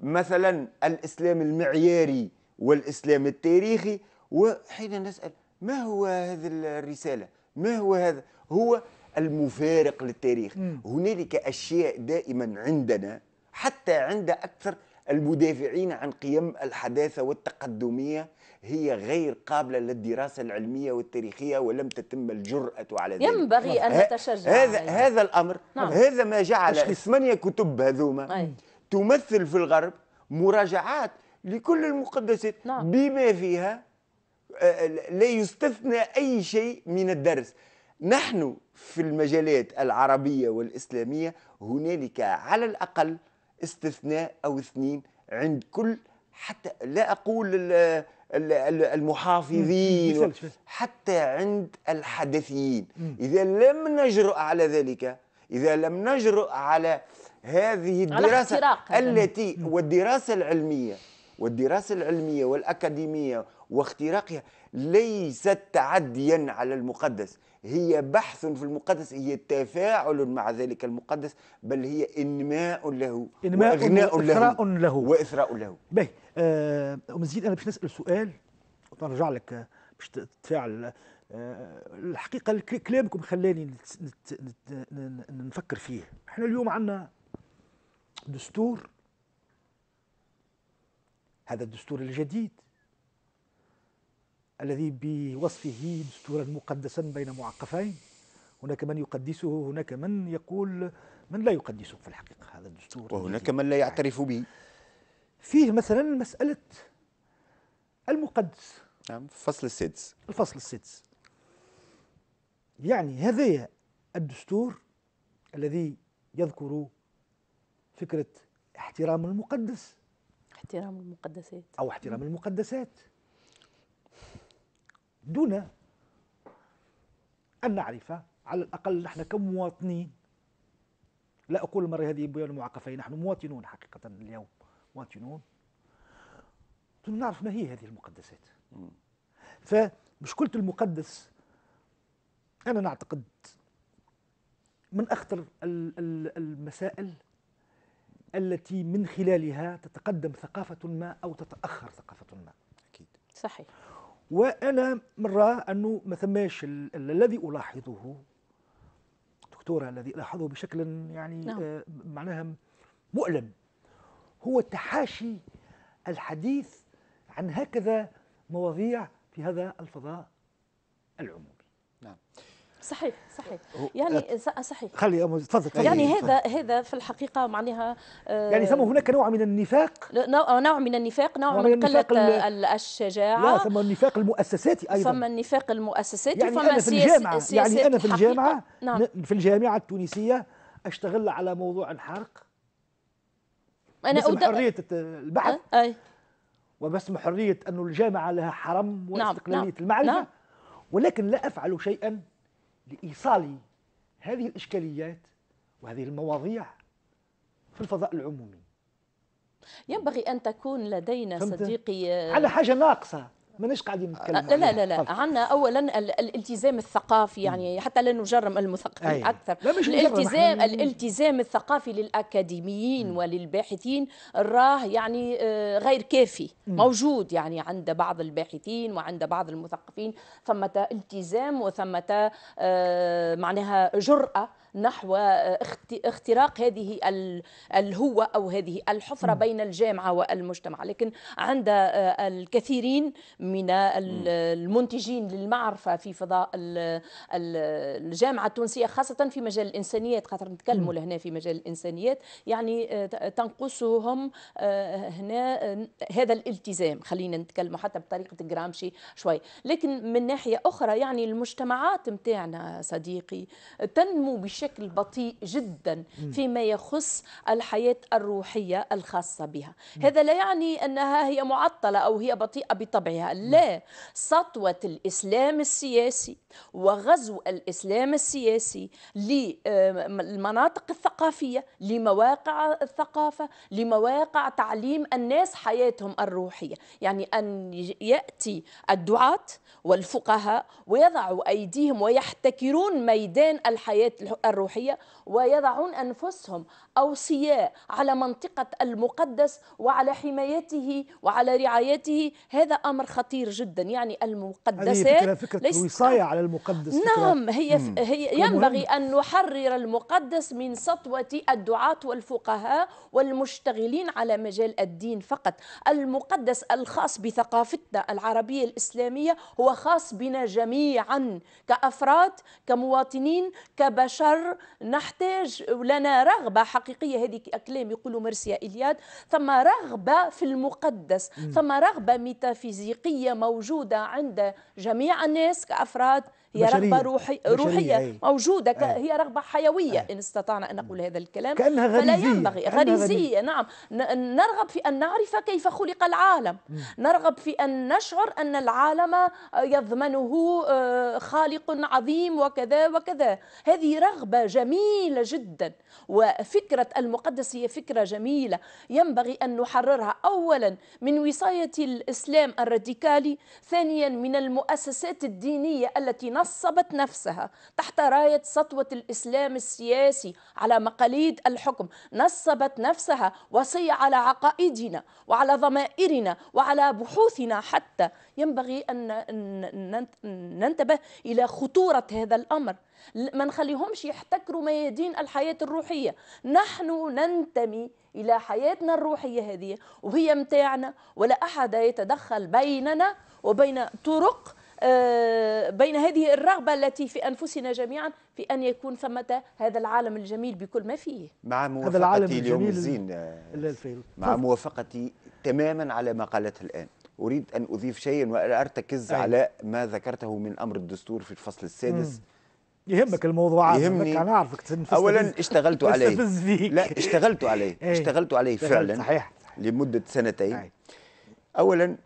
مثلا الإسلام المعياري والإسلام التاريخي وحين نسأل ما هو هذه الرسالة ما هو هذا هو المفارق للتاريخ هنالك أشياء دائما عندنا حتى عند أكثر المدافعين عن قيم الحداثة والتقدمية هي غير قابله للدراسه العلميه والتاريخيه ولم تتم الجراه على ذلك ينبغي نعم. ان نتشجع هذا عليها. هذا الامر نعم. هذا ما جعل ثمانيه كتب هذوما طيب. تمثل في الغرب مراجعات لكل المقدسات نعم. بما فيها آه، لا يستثنى اي شيء من الدرس نحن في المجالات العربيه والاسلاميه هنالك على الاقل استثناء او اثنين عند كل حتى لا اقول المحافظين حتى عند الحدثيين إذا لم نجرؤ على ذلك إذا لم نجرؤ على هذه الدراسة على التي والدراسة العلمية والدراسة العلمية والأكاديمية واختراقها ليست تعديا على المقدس هي بحث في المقدس هي تفاعل مع ذلك المقدس بل هي إنماء له إنماء وإغناء له, له وإثراء له, وإثراء له. آه، ام ومزيد انا باش نسال سؤال نرجع لك آه، باش تتفاعل آه، الحقيقه كلامكم خلاني نفكر فيه احنا اليوم عندنا دستور هذا الدستور الجديد الذي بوصفه دستورا مقدسا بين معقفين هناك من يقدسه هناك من يقول من لا يقدسه في الحقيقه هذا الدستور وهناك من لا يعترف به فيه مثلا مسألة المقدس نعم الفصل السادس الفصل السادس يعني هذايا الدستور الذي يذكر فكرة احترام المقدس احترام المقدسات أو احترام المقدسات دون أن نعرف على الأقل نحن كمواطنين لا أقول المرة هذه بيان معقفين نحن مواطنون حقيقة اليوم وانتينون نون نعرف ما هي هذه المقدسات فمش قلت المقدس أنا نعتقد من أخطر المسائل التي من خلالها تتقدم ثقافة ما أو تتأخر ثقافة ما أكيد صحيح وأنا مرة أنه ما ثماش الذي ألاحظه دكتورة الذي ألاحظه بشكل يعني نعم. آه معناها مؤلم هو تحاشي الحديث عن هكذا مواضيع في هذا الفضاء العمومي نعم صحيح صحيح يعني صحيح خلي تفضل يعني هذا هذا في الحقيقه معناها آه، يعني ثم هناك نوع من النفاق نوع من النفاق نوع, من, قله الشجاعه لا ثم النفاق المؤسساتي ايضا ثم النفاق المؤسساتي يعني ثم في الجامعه يعني انا في الجامعه نعم. في الجامعه التونسيه اشتغل على موضوع الحرق انا باسم أود... حريه البحث أه؟ أي. وباسم حريه انه الجامعه لها حرم نعم، واستقلاليه نعم. المعرفه نعم. ولكن لا افعل شيئا لايصال هذه الاشكاليات وهذه المواضيع في الفضاء العمومي ينبغي ان تكون لدينا صديقي آه، على حاجه ناقصه مانيش قاعدين نتكلم آه، لا لا لا, لا. عندنا اولا الالتزام الثقافي يعني حتى لا نجرم المثقفين أيوة. اكثر لا مش الالتزام الالتزام الثقافي للاكاديميين م. وللباحثين راه يعني آه، غير كافي م. موجود يعني عند بعض الباحثين وعند بعض المثقفين ثمة التزام وثمة آه، معناها جرأة نحو آه، اختراق هذه الهوة أو هذه الحفرة بين الجامعة والمجتمع لكن عند آه، الكثيرين من المنتجين للمعرفة في فضاء الجامعة التونسية خاصة في مجال الإنسانيات خاطر نتكلموا لهنا في مجال الإنسانيات يعني آه، تنقصهم هنا هذا الالتزام خلينا نتكلموا حتى بطريقة جرامشي شوي لكن من ناحية أخرى يعني المجتمعات متاعنا صديقي تنمو بشكل بشكل بطيء جدا فيما يخص الحياة الروحية الخاصة بها هذا لا يعني أنها هي معطلة أو هي بطيئة بطبعها لا سطوة الإسلام السياسي وغزو الإسلام السياسي للمناطق الثقافية لمواقع الثقافة لمواقع تعليم الناس حياتهم الروحية يعني أن يأتي الدعاة والفقهاء ويضعوا أيديهم ويحتكرون ميدان الحياة الروحية ويضعون أنفسهم أوصياء على منطقة المقدس وعلى حمايته وعلى رعايته هذا أمر خطير جدا يعني المقدسات هذه فكرة, فكرة ليس الوصاية على المقدس نعم هي, هي ينبغي أن نحرر المقدس من سطوة الدعاة والفقهاء والمشتغلين على مجال الدين فقط المقدس الخاص بثقافتنا العربية الإسلامية هو خاص بنا جميعا كأفراد كمواطنين كبشر نحن نحتاج ولنا رغبه حقيقيه هذه اكلام يقولوا مرسيا الياد ثم رغبه في المقدس ثم رغبه ميتافيزيقيه موجوده عند جميع الناس كافراد هي رغبه روحي روحيه أي. موجوده أي. هي رغبه حيويه أي. ان استطعنا ان نقول هذا الكلام كانها غريزيه فلا ينبغي غريزيه نعم نرغب في ان نعرف كيف خلق العالم م. نرغب في ان نشعر ان العالم يضمنه آه، خالق عظيم وكذا وكذا هذه رغبه جميله جدا وفكره المقدس هي فكره جميله ينبغي ان نحررها اولا من وصايه الاسلام الراديكالي ثانيا من المؤسسات الدينيه التي نصبت نفسها تحت راية سطوة الإسلام السياسي على مقاليد الحكم نصبت نفسها وصية على عقائدنا وعلى ضمائرنا وعلى بحوثنا حتى ينبغي أن ننتبه إلى خطورة هذا الأمر ما نخليهمش يحتكروا ميادين الحياة الروحية نحن ننتمي إلى حياتنا الروحية هذه وهي متاعنا ولا أحد يتدخل بيننا وبين طرق آه، بين هذه الرغبة التي في أنفسنا جميعا في أن يكون ثمة هذا العالم الجميل بكل ما فيه مع موافقتي العالم اليوم الزين آه، مع موافقتي تماما على ما قالته الآن أريد أن أضيف شيئا وأرتكز أيه. على ما ذكرته من أمر الدستور في الفصل السادس مم. يهمك الموضوع يهمني أنا أعرفك أولا إيه. اشتغلت عليه لا إيه. اشتغلت عليه اشتغلت عليه فعلا صحيح. لمدة سنتين أولا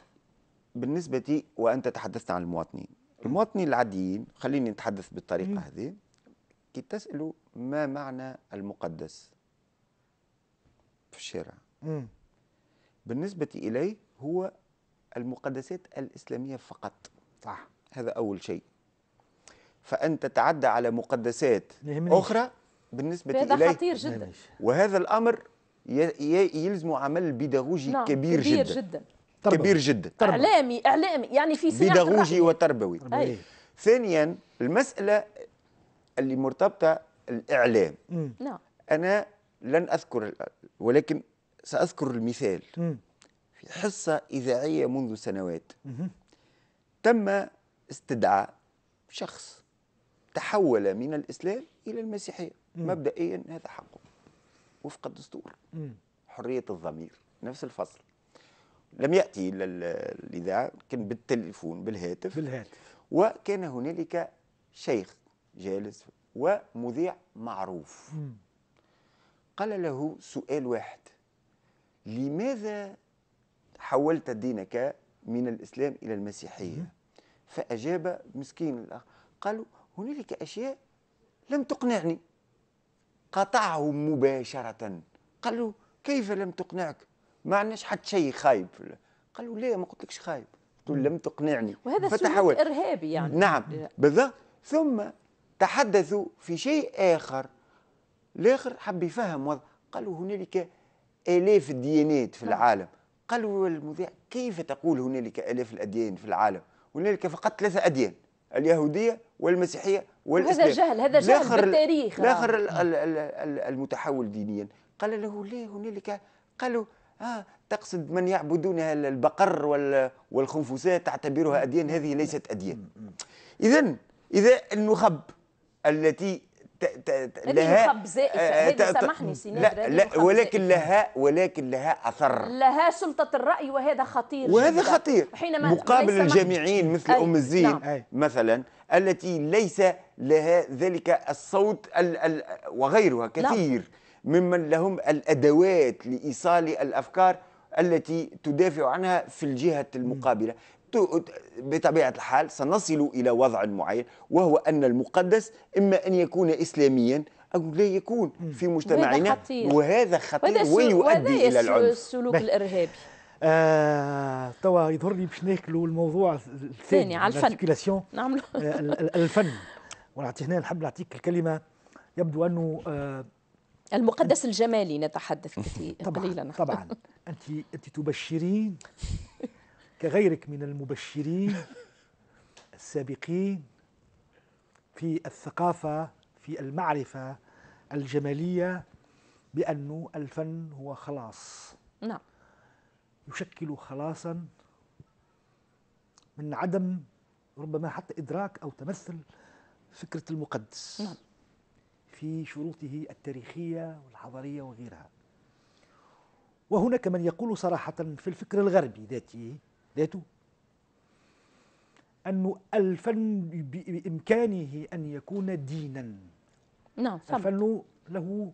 بالنسبة لي وأنت تحدثت عن المواطنين المواطنين العاديين خليني نتحدث بالطريقة هذه كي تسألوا ما معنى المقدس في الشارع مم. بالنسبة إليه هو المقدسات الإسلامية فقط صح هذا أول شيء فأنت تعدى على مقدسات أخرى بالنسبة هذا خطير جدا وهذا الأمر يلزم عمل بيداغوجي نعم كبير, كبير جدا, جداً. تربوي. كبير جدا تربوي. اعلامي اعلامي يعني في سياق بيداغوجي وتربوي ثانيا المساله اللي مرتبطه الاعلام نعم انا لن اذكر ولكن ساذكر المثال م. في حصه اذاعيه منذ سنوات م. تم استدعاء شخص تحول من الاسلام الى المسيحيه م. مبدئيا هذا حقه وفق الدستور حريه الضمير نفس الفصل لم ياتي الى الاذاعه كان بالتليفون بالهاتف بالهاتف وكان هنالك شيخ جالس ومذيع معروف قال له سؤال واحد لماذا حولت دينك من الاسلام الى المسيحيه فاجاب مسكين الاخ قالوا هنالك اشياء لم تقنعني قطعه مباشره قالوا كيف لم تقنعك ما عندناش حتى شيء خايب قالوا ليه لا ما قلتلكش خايب قلت لم تقنعني وهذا سلوك ارهابي يعني نعم آه. بالضبط ثم تحدثوا في شيء اخر الاخر حب يفهم قالوا هنالك الاف الديانات في نعم. العالم قالوا المذيع كيف تقول هنالك الاف الاديان في العالم هنالك فقط ثلاثه اديان اليهوديه والمسيحيه والاسلام هذا جهل هذا جهل بالتاريخ الاخر المتحول دينيا قال له لا هنالك قالوا آه تقصد من يعبدون البقر والخنفساء تعتبرها أديان هذه ليست أديان إذا إذا النخب التي ت لها نخب زائفة آه، سامحني لا, لا ولكن لها ولكن لها أثر لها سلطة الرأي وهذا خطير وهذا خطير حينما مقابل الجامعين مثل أم نعم. الزين نعم. مثلا التي ليس لها ذلك الصوت ال ال وغيرها نعم. كثير لا. ممن لهم الادوات لايصال الافكار التي تدافع عنها في الجهه المقابله بطبيعه الحال سنصل الى وضع معين وهو ان المقدس اما ان يكون اسلاميا او لا يكون في مجتمعنا وهذا خطير ويؤدي الى العنف السلوك الارهابي آه توا يظهر لي باش ناكلوا الموضوع الثاني على الفن نعملوا آه، الفن ونعطي هنا نحب نعطيك الكلمه يبدو انه آه المقدس الجمالي نتحدث كثير <laughs> قليلا طبعا انت انت تبشرين كغيرك من المبشرين السابقين في الثقافه في المعرفه الجماليه بأن الفن هو خلاص نعم يشكل خلاصا من عدم ربما حتى إدراك أو تمثل فكرة المقدس نعم في شروطه التاريخية والحضارية وغيرها وهناك من يقول صراحة في الفكر الغربي ذاته ذاته أن الفن بإمكانه أن يكون دينا نعم الفن له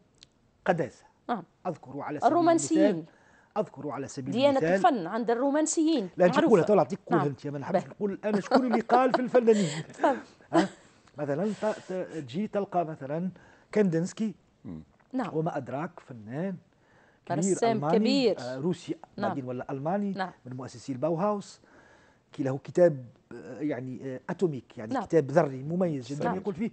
قداسة نعم أذكر على سبيل الرومانسيين أذكر على سبيل ديانة المثال ديانة الفن عند الرومانسيين لا أنت قولها طلع أعطيك قول نعم. أنت ما نحبش نقول أنا شكون اللي قال في الفنانين <laughs> مثلا تجي تلقى مثلا كندنسكي نعم وما أدراك فنان كبير رسام ألماني كبير آه روسي نعم. بعدين ولا ألماني نعم. من مؤسسي الباوهاوس كي له كتاب آه، يعني آه، أتوميك يعني نعم. كتاب ذري مميز جدا نعم. يقول فيه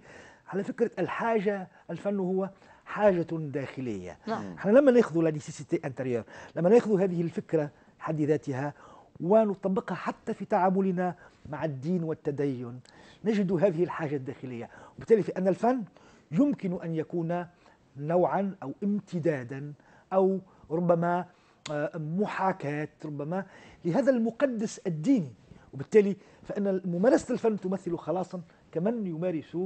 على فكرة الحاجة الفن هو حاجة داخلية نعم. احنا لما ناخذ لا نيسيسيتي انتريور لما ناخذ هذه الفكرة حد ذاتها ونطبقها حتى في تعاملنا مع الدين والتدين نجد هذه الحاجة الداخلية وبالتالي في ان الفن يمكن أن يكون نوعا أو امتدادا أو ربما آه، محاكاة ربما لهذا المقدس الديني وبالتالي فإن ممارسة الفن تمثل خلاصا كمن يمارس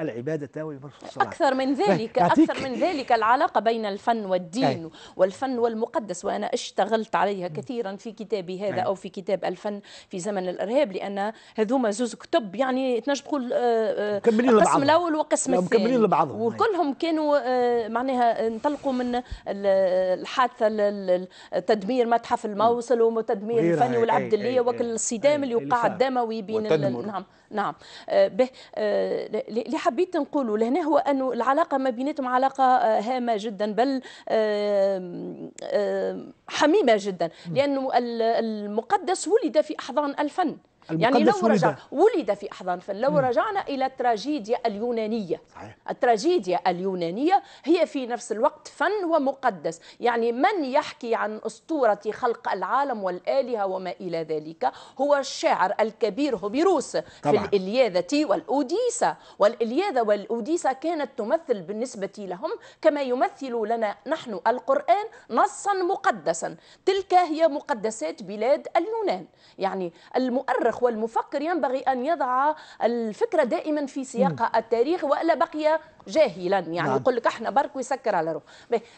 العبادة ويمارس الصلاة أكثر من طيب، ذلك أكثر من ذلك العلاقة بين الفن والدين طيب. والفن والمقدس وأنا اشتغلت عليها كثيرا في كتابي هذا طيب. أو في كتاب الفن في زمن الإرهاب لأن هذوما زوز كتب يعني تنجم تقول آه، آه، مكملين القسم الأول والقسم الثاني مكملين لبعضهم وكلهم كانوا آه، معناها انطلقوا من الحادثة تدمير متحف الموصل وتدمير الفني والعبدلية وكل الصدام اللي وقع الدموي بين نعم نعم آه، به اللي آه، حبيت نقوله لهنا هو انه العلاقه ما بيناتهم علاقه آه، هامه جدا بل حميمه جدا لانه المقدس ولد في احضان الفن يعني لو رجع ولد في أحضان فن لو رجعنا إلى التراجيديا اليونانية صحيح. التراجيديا اليونانية هي في نفس الوقت فن ومقدس يعني من يحكي عن أسطورة خلق العالم والآلهة وما إلى ذلك هو الشاعر الكبير هوبيروس في الإلياذة والأوديسة والإلياذة والأوديسة كانت تمثل بالنسبة لهم كما يمثل لنا نحن القرآن نصا مقدسا تلك هي مقدسات بلاد اليونان يعني المؤرخ المؤرخ والمفكر ينبغي أن يضع الفكرة دائما في سياق التاريخ وإلا بقي جاهلا يعني نعم. يقول لك احنا برك ويسكر على روحه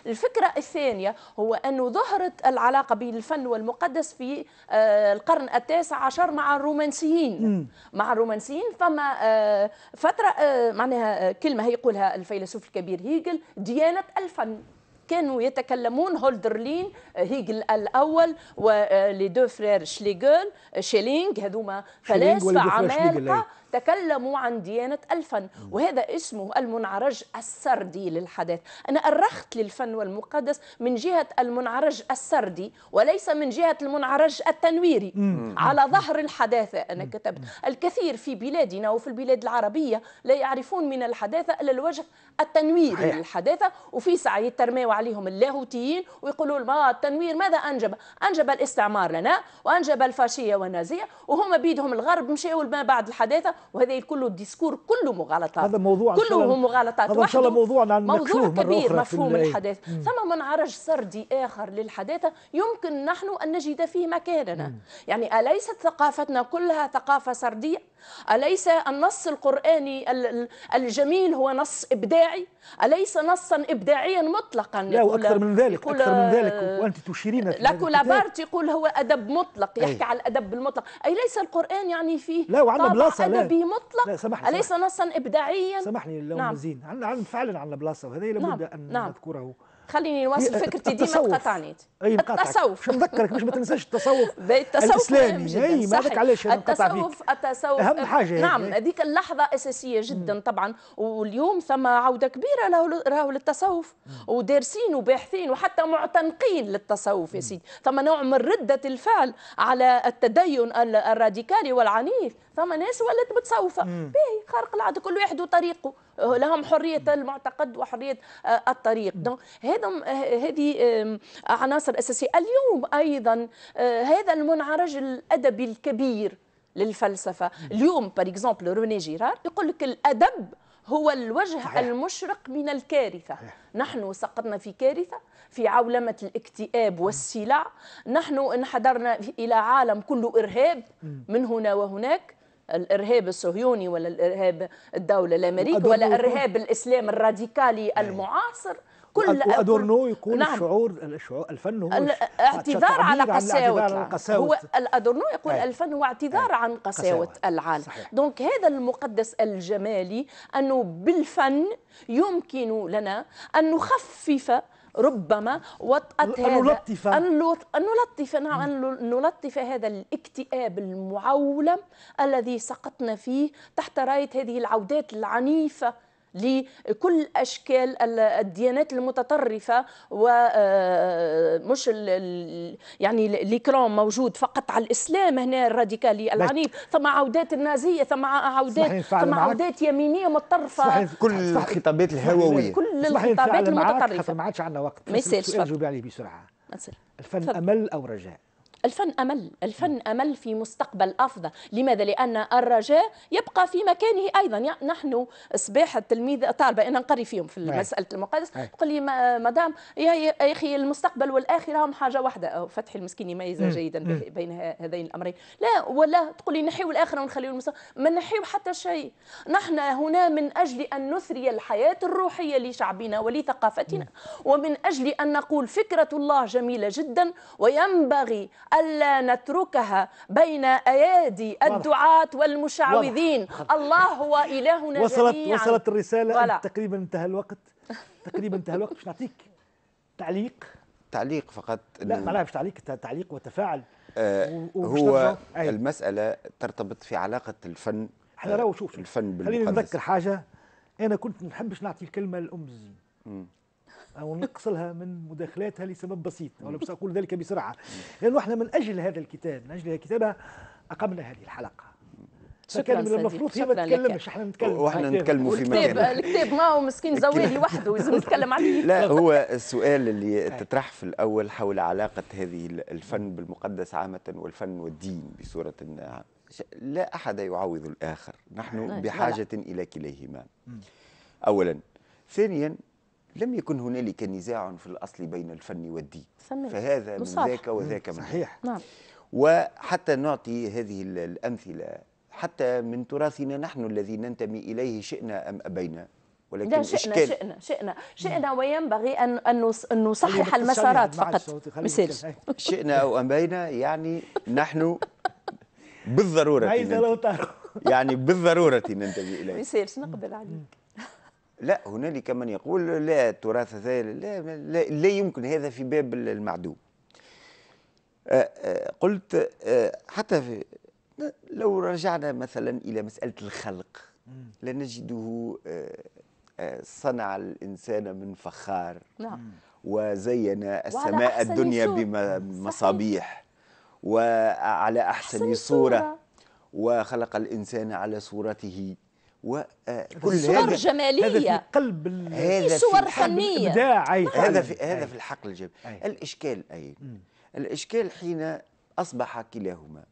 الفكرة الثانية هو أنه ظهرت العلاقة بين الفن والمقدس في آه، القرن التاسع عشر مع الرومانسيين مم. مع الرومانسيين فما آه، فترة آه، معناها كلمة هي يقولها الفيلسوف الكبير هيجل ديانة الفن كانوا يتكلمون هولدرلين آه، هيجل الاول آه، آه، ولي دو فرير شليغل شيلينغ هذوما فلاسفه عمالقه تكلموا عن ديانة الفن وهذا اسمه المنعرج السردي للحداث أنا أرخت للفن والمقدس من جهة المنعرج السردي وليس من جهة المنعرج التنويري على ظهر الحداثة أنا كتبت الكثير في بلادنا وفي البلاد العربية لا يعرفون من الحداثة إلا الوجه التنويري للحداثة وفي سعي ترماو عليهم اللاهوتيين ويقولوا ما التنوير ماذا أنجب أنجب الاستعمار لنا وأنجب الفاشية والنازية وهم بيدهم الغرب مشاوا ما بعد الحداثة وهذا الكل الديسكور كله مغالطات هذا موضوع كله مغالطات هذا ان شاء الله موضوع عن موضوع كبير مفهوم الحداثه ثم منعرج سردي اخر للحداثه يمكن نحن ان نجد فيه مكاننا مم. يعني اليست ثقافتنا كلها ثقافه سرديه أليس النص القرآني الجميل هو نص إبداعي أليس نصا إبداعيا مطلقا لا وأكثر من ذلك أكثر من ذلك آه، وأنت تشيرين لا كولابارت يقول هو أدب مطلق يحكي أي. على الأدب المطلق أي ليس القرآن يعني فيه لا وعندنا بلاصة أدبي مطلق لا سمحني أليس سمحني. نصا إبداعيا سامحني لو نعم. مزين عندنا فعلا عندنا بلاصة وهذا لابد نعم. أن نعم. نذكره خليني نواصل فكرتي ديما تقاطعنيت اي التصوف نذكرك باش ما تنساش التصوف <laughs> التصوف الاسلامي اي ما هذاك علاش التصوف فيك. التصوف اهم حاجه نعم هذيك اللحظه اساسيه جدا مم. طبعا واليوم ثم عوده كبيره راهو للتصوف ودارسين وباحثين وحتى معتنقين للتصوف يا سيدي ثم نوع من رده الفعل على التدين الراديكالي والعنيف ثم ناس ولات متصوفه باهي خارق العاده كل واحد وطريقه لهم حريه المعتقد وحريه آه، الطريق دونك هذا آه، هذه آه، عناصر اساسيه اليوم ايضا هذا المنعرج الادبي الكبير للفلسفه اليوم بار اكزومبل روني جيرار يقول لك الادب هو الوجه صحيح. المشرق من الكارثة صحيح. نحن سقطنا في كارثة في عولمة الاكتئاب والسلع نحن انحدرنا إلى عالم كله إرهاب من هنا وهناك الارهاب الصهيوني ولا الارهاب الدوله الامريكيه ولا ارهاب الاسلام الراديكالي إيه. المعاصر كل ادورنو يقول نعم. الشعور الشعور الفن هو اعتذار على قساوة هو ادورنو يقول أي. الفن هو اعتذار أي. عن قساوة العالم صحيح. دونك هذا المقدس الجمالي انه بالفن يمكن لنا ان نخفف ربما وطأت هذا نلطف أن نلطف نعم أن نلطف هذا الاكتئاب المعولم الذي سقطنا فيه تحت راية هذه العودات العنيفة لكل اشكال الديانات المتطرفه ومش آه، يعني ليكرون موجود فقط على الاسلام هنا الراديكالي العنيف ثم عودات النازيه ثم عودات ثم عودات يمينيه متطرفه صحيح كل الخطابات الهوويه كل الخطابات المتطرفه ما عادش عندنا وقت ما يسالش عليه بسرعه الفن امل او رجاء الفن أمل الفن أمل في مستقبل أفضل لماذا؟ لأن الرجاء يبقى في مكانه أيضا يعني نحن صباح التلميذ طالبة أنا نقري فيهم في مسألة المقدس تقول لي مدام يا أخي المستقبل والآخرة هم حاجة واحدة فتحي المسكين يميز جيدا بين هذين الأمرين لا ولا تقول لي نحيو الآخرة ونخليو المستقبل ما نحيو حتى شيء نحن هنا من أجل أن نثري الحياة الروحية لشعبنا ولثقافتنا ومن أجل أن نقول فكرة الله جميلة جدا وينبغي ألا نتركها بين أيادي الدعاة والمشعوذين الله هو إلهنا وصلت جميعا وصلت الرسالة ولا. تقريبا انتهى الوقت تقريبا انتهى الوقت مش نعطيك تعليق تعليق فقط لا معناها مش تعليق تعليق وتفاعل آه هو أيه. المسألة ترتبط في علاقة الفن احنا راهو شوف الفن بالمقدس خلينا نذكر حاجة أنا كنت ما نحبش نعطي الكلمة للأم الزين أو نقص لها من مداخلاتها لسبب بسيط ولا سأقول ذلك بسرعة لأنه احنا من أجل هذا الكتاب من أجل كتابها أقمنا هذه الحلقة شكرا من المفروض هي ما تتكلمش احنا نتكلم واحنا طيب. نتكلموا في مكان الكتاب ما هو مسكين زويد لوحده لازم نتكلم عليه <laughs> لا هو السؤال اللي طيب. تطرح في الاول حول علاقه هذه الفن بالمقدس عامه والفن والدين بصوره لا احد يعوض الاخر نحن بحاجه الى كليهما اولا ثانيا لم يكن هنالك نزاع في الأصل بين الفن والدين سمي. فهذا من ذاك وذاك من صحيح نعم. وحتى نعطي هذه الأمثلة حتى من تراثنا نحن الذي ننتمي إليه شئنا أم أبينا ولكن لا شئنا إشكال. شئنا شئنا شئنا وينبغي أن أن نصحح المسارات فقط <laughs> شئنا أو أبينا يعني نحن بالضرورة يعني بالضرورة ننتمي إليه ما يصيرش نقبل عليك لا هنالك من يقول لا التراث هذا لا, لا, لا يمكن هذا في باب المعدوم أه، أه، قلت أه، حتى في لو رجعنا مثلا إلى مسألة الخلق لنجده صنع الإنسان من فخار نعم. وزين السماء الدنيا بمصابيح وعلى أحسن صورة وخلق الإنسان على صورته وكل صور جماليه هذا في قلب هذا صور فنيه هذا في نعم. هذا في الحقل الجمالي الاشكال اي م. الاشكال حين اصبح كلاهما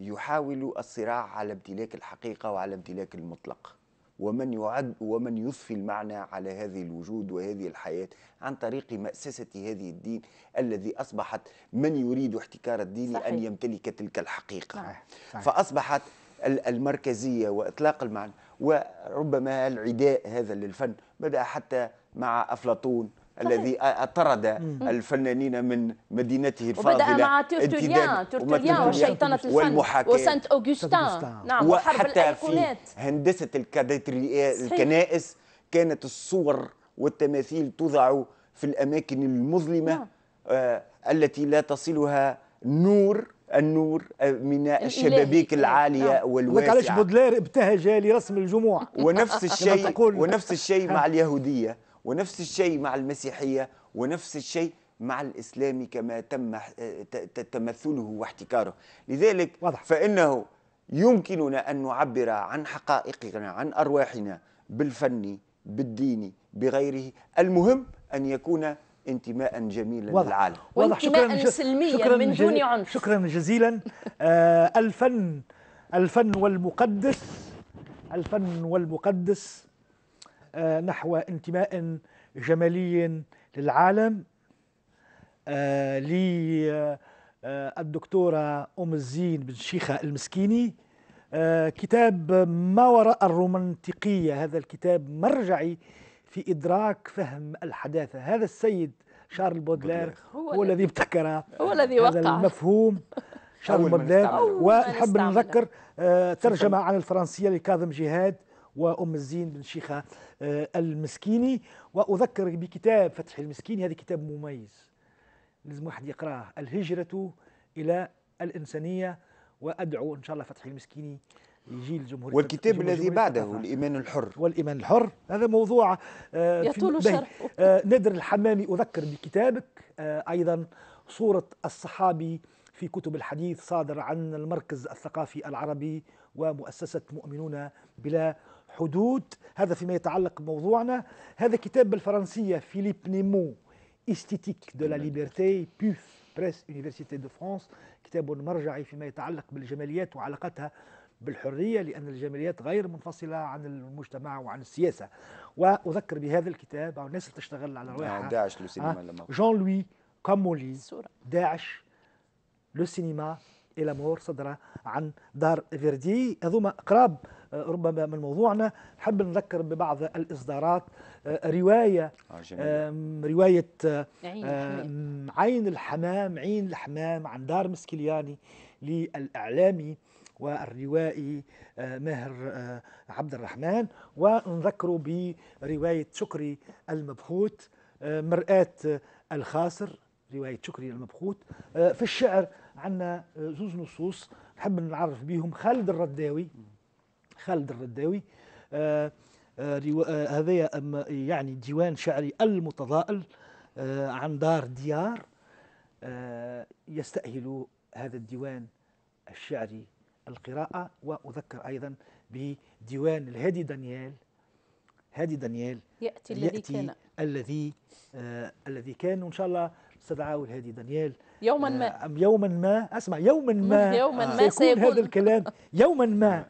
يحاول الصراع على امتلاك الحقيقه وعلى امتلاك المطلق ومن يعد ومن يضفي المعنى على هذه الوجود وهذه الحياة عن طريق مأسسة هذه الدين الذي أصبحت من يريد احتكار الدين صحيح. أن يمتلك تلك الحقيقة صحيح. صحيح. فأصبحت المركزية وإطلاق المعنى وربما العداء هذا للفن بدأ حتى مع أفلاطون صحيح. الذي طرد الفنانين من مدينته الفاضله وبدا مع تورتوليان تورتوليان وشيطنه الفن وسانت اوغستان نعم وحتى في هندسه الكنائس كانت الصور والتماثيل توضع في الاماكن المظلمه نعم. آه، التي لا تصلها نور النور آه، من الشبابيك آه. العاليه آه. والواسعة والواسعه علاش بودلير ابتهج لرسم الجموع <laughs> ونفس الشيء ونفس الشيء مع اليهوديه ونفس الشيء مع المسيحيه ونفس الشيء مع الاسلام كما تم تمثله واحتكاره لذلك واضح. فانه يمكننا ان نعبر عن حقائقنا عن ارواحنا بالفن بالدين بغيره المهم ان يكون انتماء جميلا واضح. للعالم واضح شكرا سلميا شكرا من دون عنف شكرا جزيلا آه الفن الفن والمقدس الفن والمقدس آه نحو انتماء جمالي للعالم آه لي آه, آه، الدكتورة أم الزين بن شيخة المسكيني آه كتاب ما وراء الرومنطيقية هذا الكتاب مرجعي في إدراك فهم الحداثة هذا السيد شارل بودلير هو, هو الذي ابتكر هو الذي وقع هذا المفهوم <laughs> شارل بودلير ونحب نذكر آه، ترجمة عن الفرنسية لكاظم جهاد وأم الزين بن شيخة آه، المسكيني وأذكر بكتاب فتح المسكيني هذا كتاب مميز لازم واحد يقراه الهجرة إلى الإنسانية وأدعو إن شاء الله فتح المسكيني يجي الجمهورية والكتاب الذي بعده الإيمان الحر والإيمان الحر هذا موضوع آه، يطول شرحه آه، نادر الحمامي أذكر بكتابك آه، أيضا صورة الصحابي في كتب الحديث صادر عن المركز الثقافي العربي ومؤسسة مؤمنون بلا حدود هذا فيما يتعلق بموضوعنا هذا كتاب بالفرنسية فيليب نيمو استيتيك دو لا ليبرتي بوف بريس يونيفرسيتي دو فرانس كتاب مرجعي فيما يتعلق بالجماليات وعلاقتها بالحرية لأن الجماليات غير منفصلة عن المجتمع وعن السياسة وأذكر بهذا الكتاب أو الناس اللي تشتغل على رواحها داعش لو سينما جون لوي كاموليز داعش لو سينما إلى مور صدر عن دار فيردي هذوما قراب آه، ربما من موضوعنا نحب نذكر ببعض الإصدارات آه، رواية آه، رواية عين الحمام عين الحمام عن دار مسكلياني للإعلامي والروائي آه، ماهر آه، عبد الرحمن ونذكره برواية شكري المبخوت آه، مرآة الخاسر رواية شكري المبخوت في الشعر عندنا زوز نصوص نحب نعرف بهم خالد الرداوي خالد الرداوي هذا يعني ديوان شعري المتضائل عن دار ديار يستأهل هذا الديوان الشعري القراءة وأذكر أيضا بديوان الهادي دانيال هادي دانيال يأتي, الذي كان الذي آه الذي كان وإن شاء الله استدعاه الهادي دانيال يوما آه، ما آه يوما ما أسمع يوما ما <laughs> يوما ما سيكون, سيكون هذا الكلام يوما ما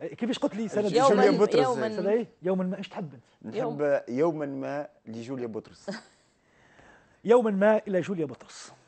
كيفاش قلت لي سنة جوليا بطرس يوما, إيه؟ يوما ما ايش تحب نحب يوما ما لجوليا بطرس <laughs> يوما ما إلى جوليا بطرس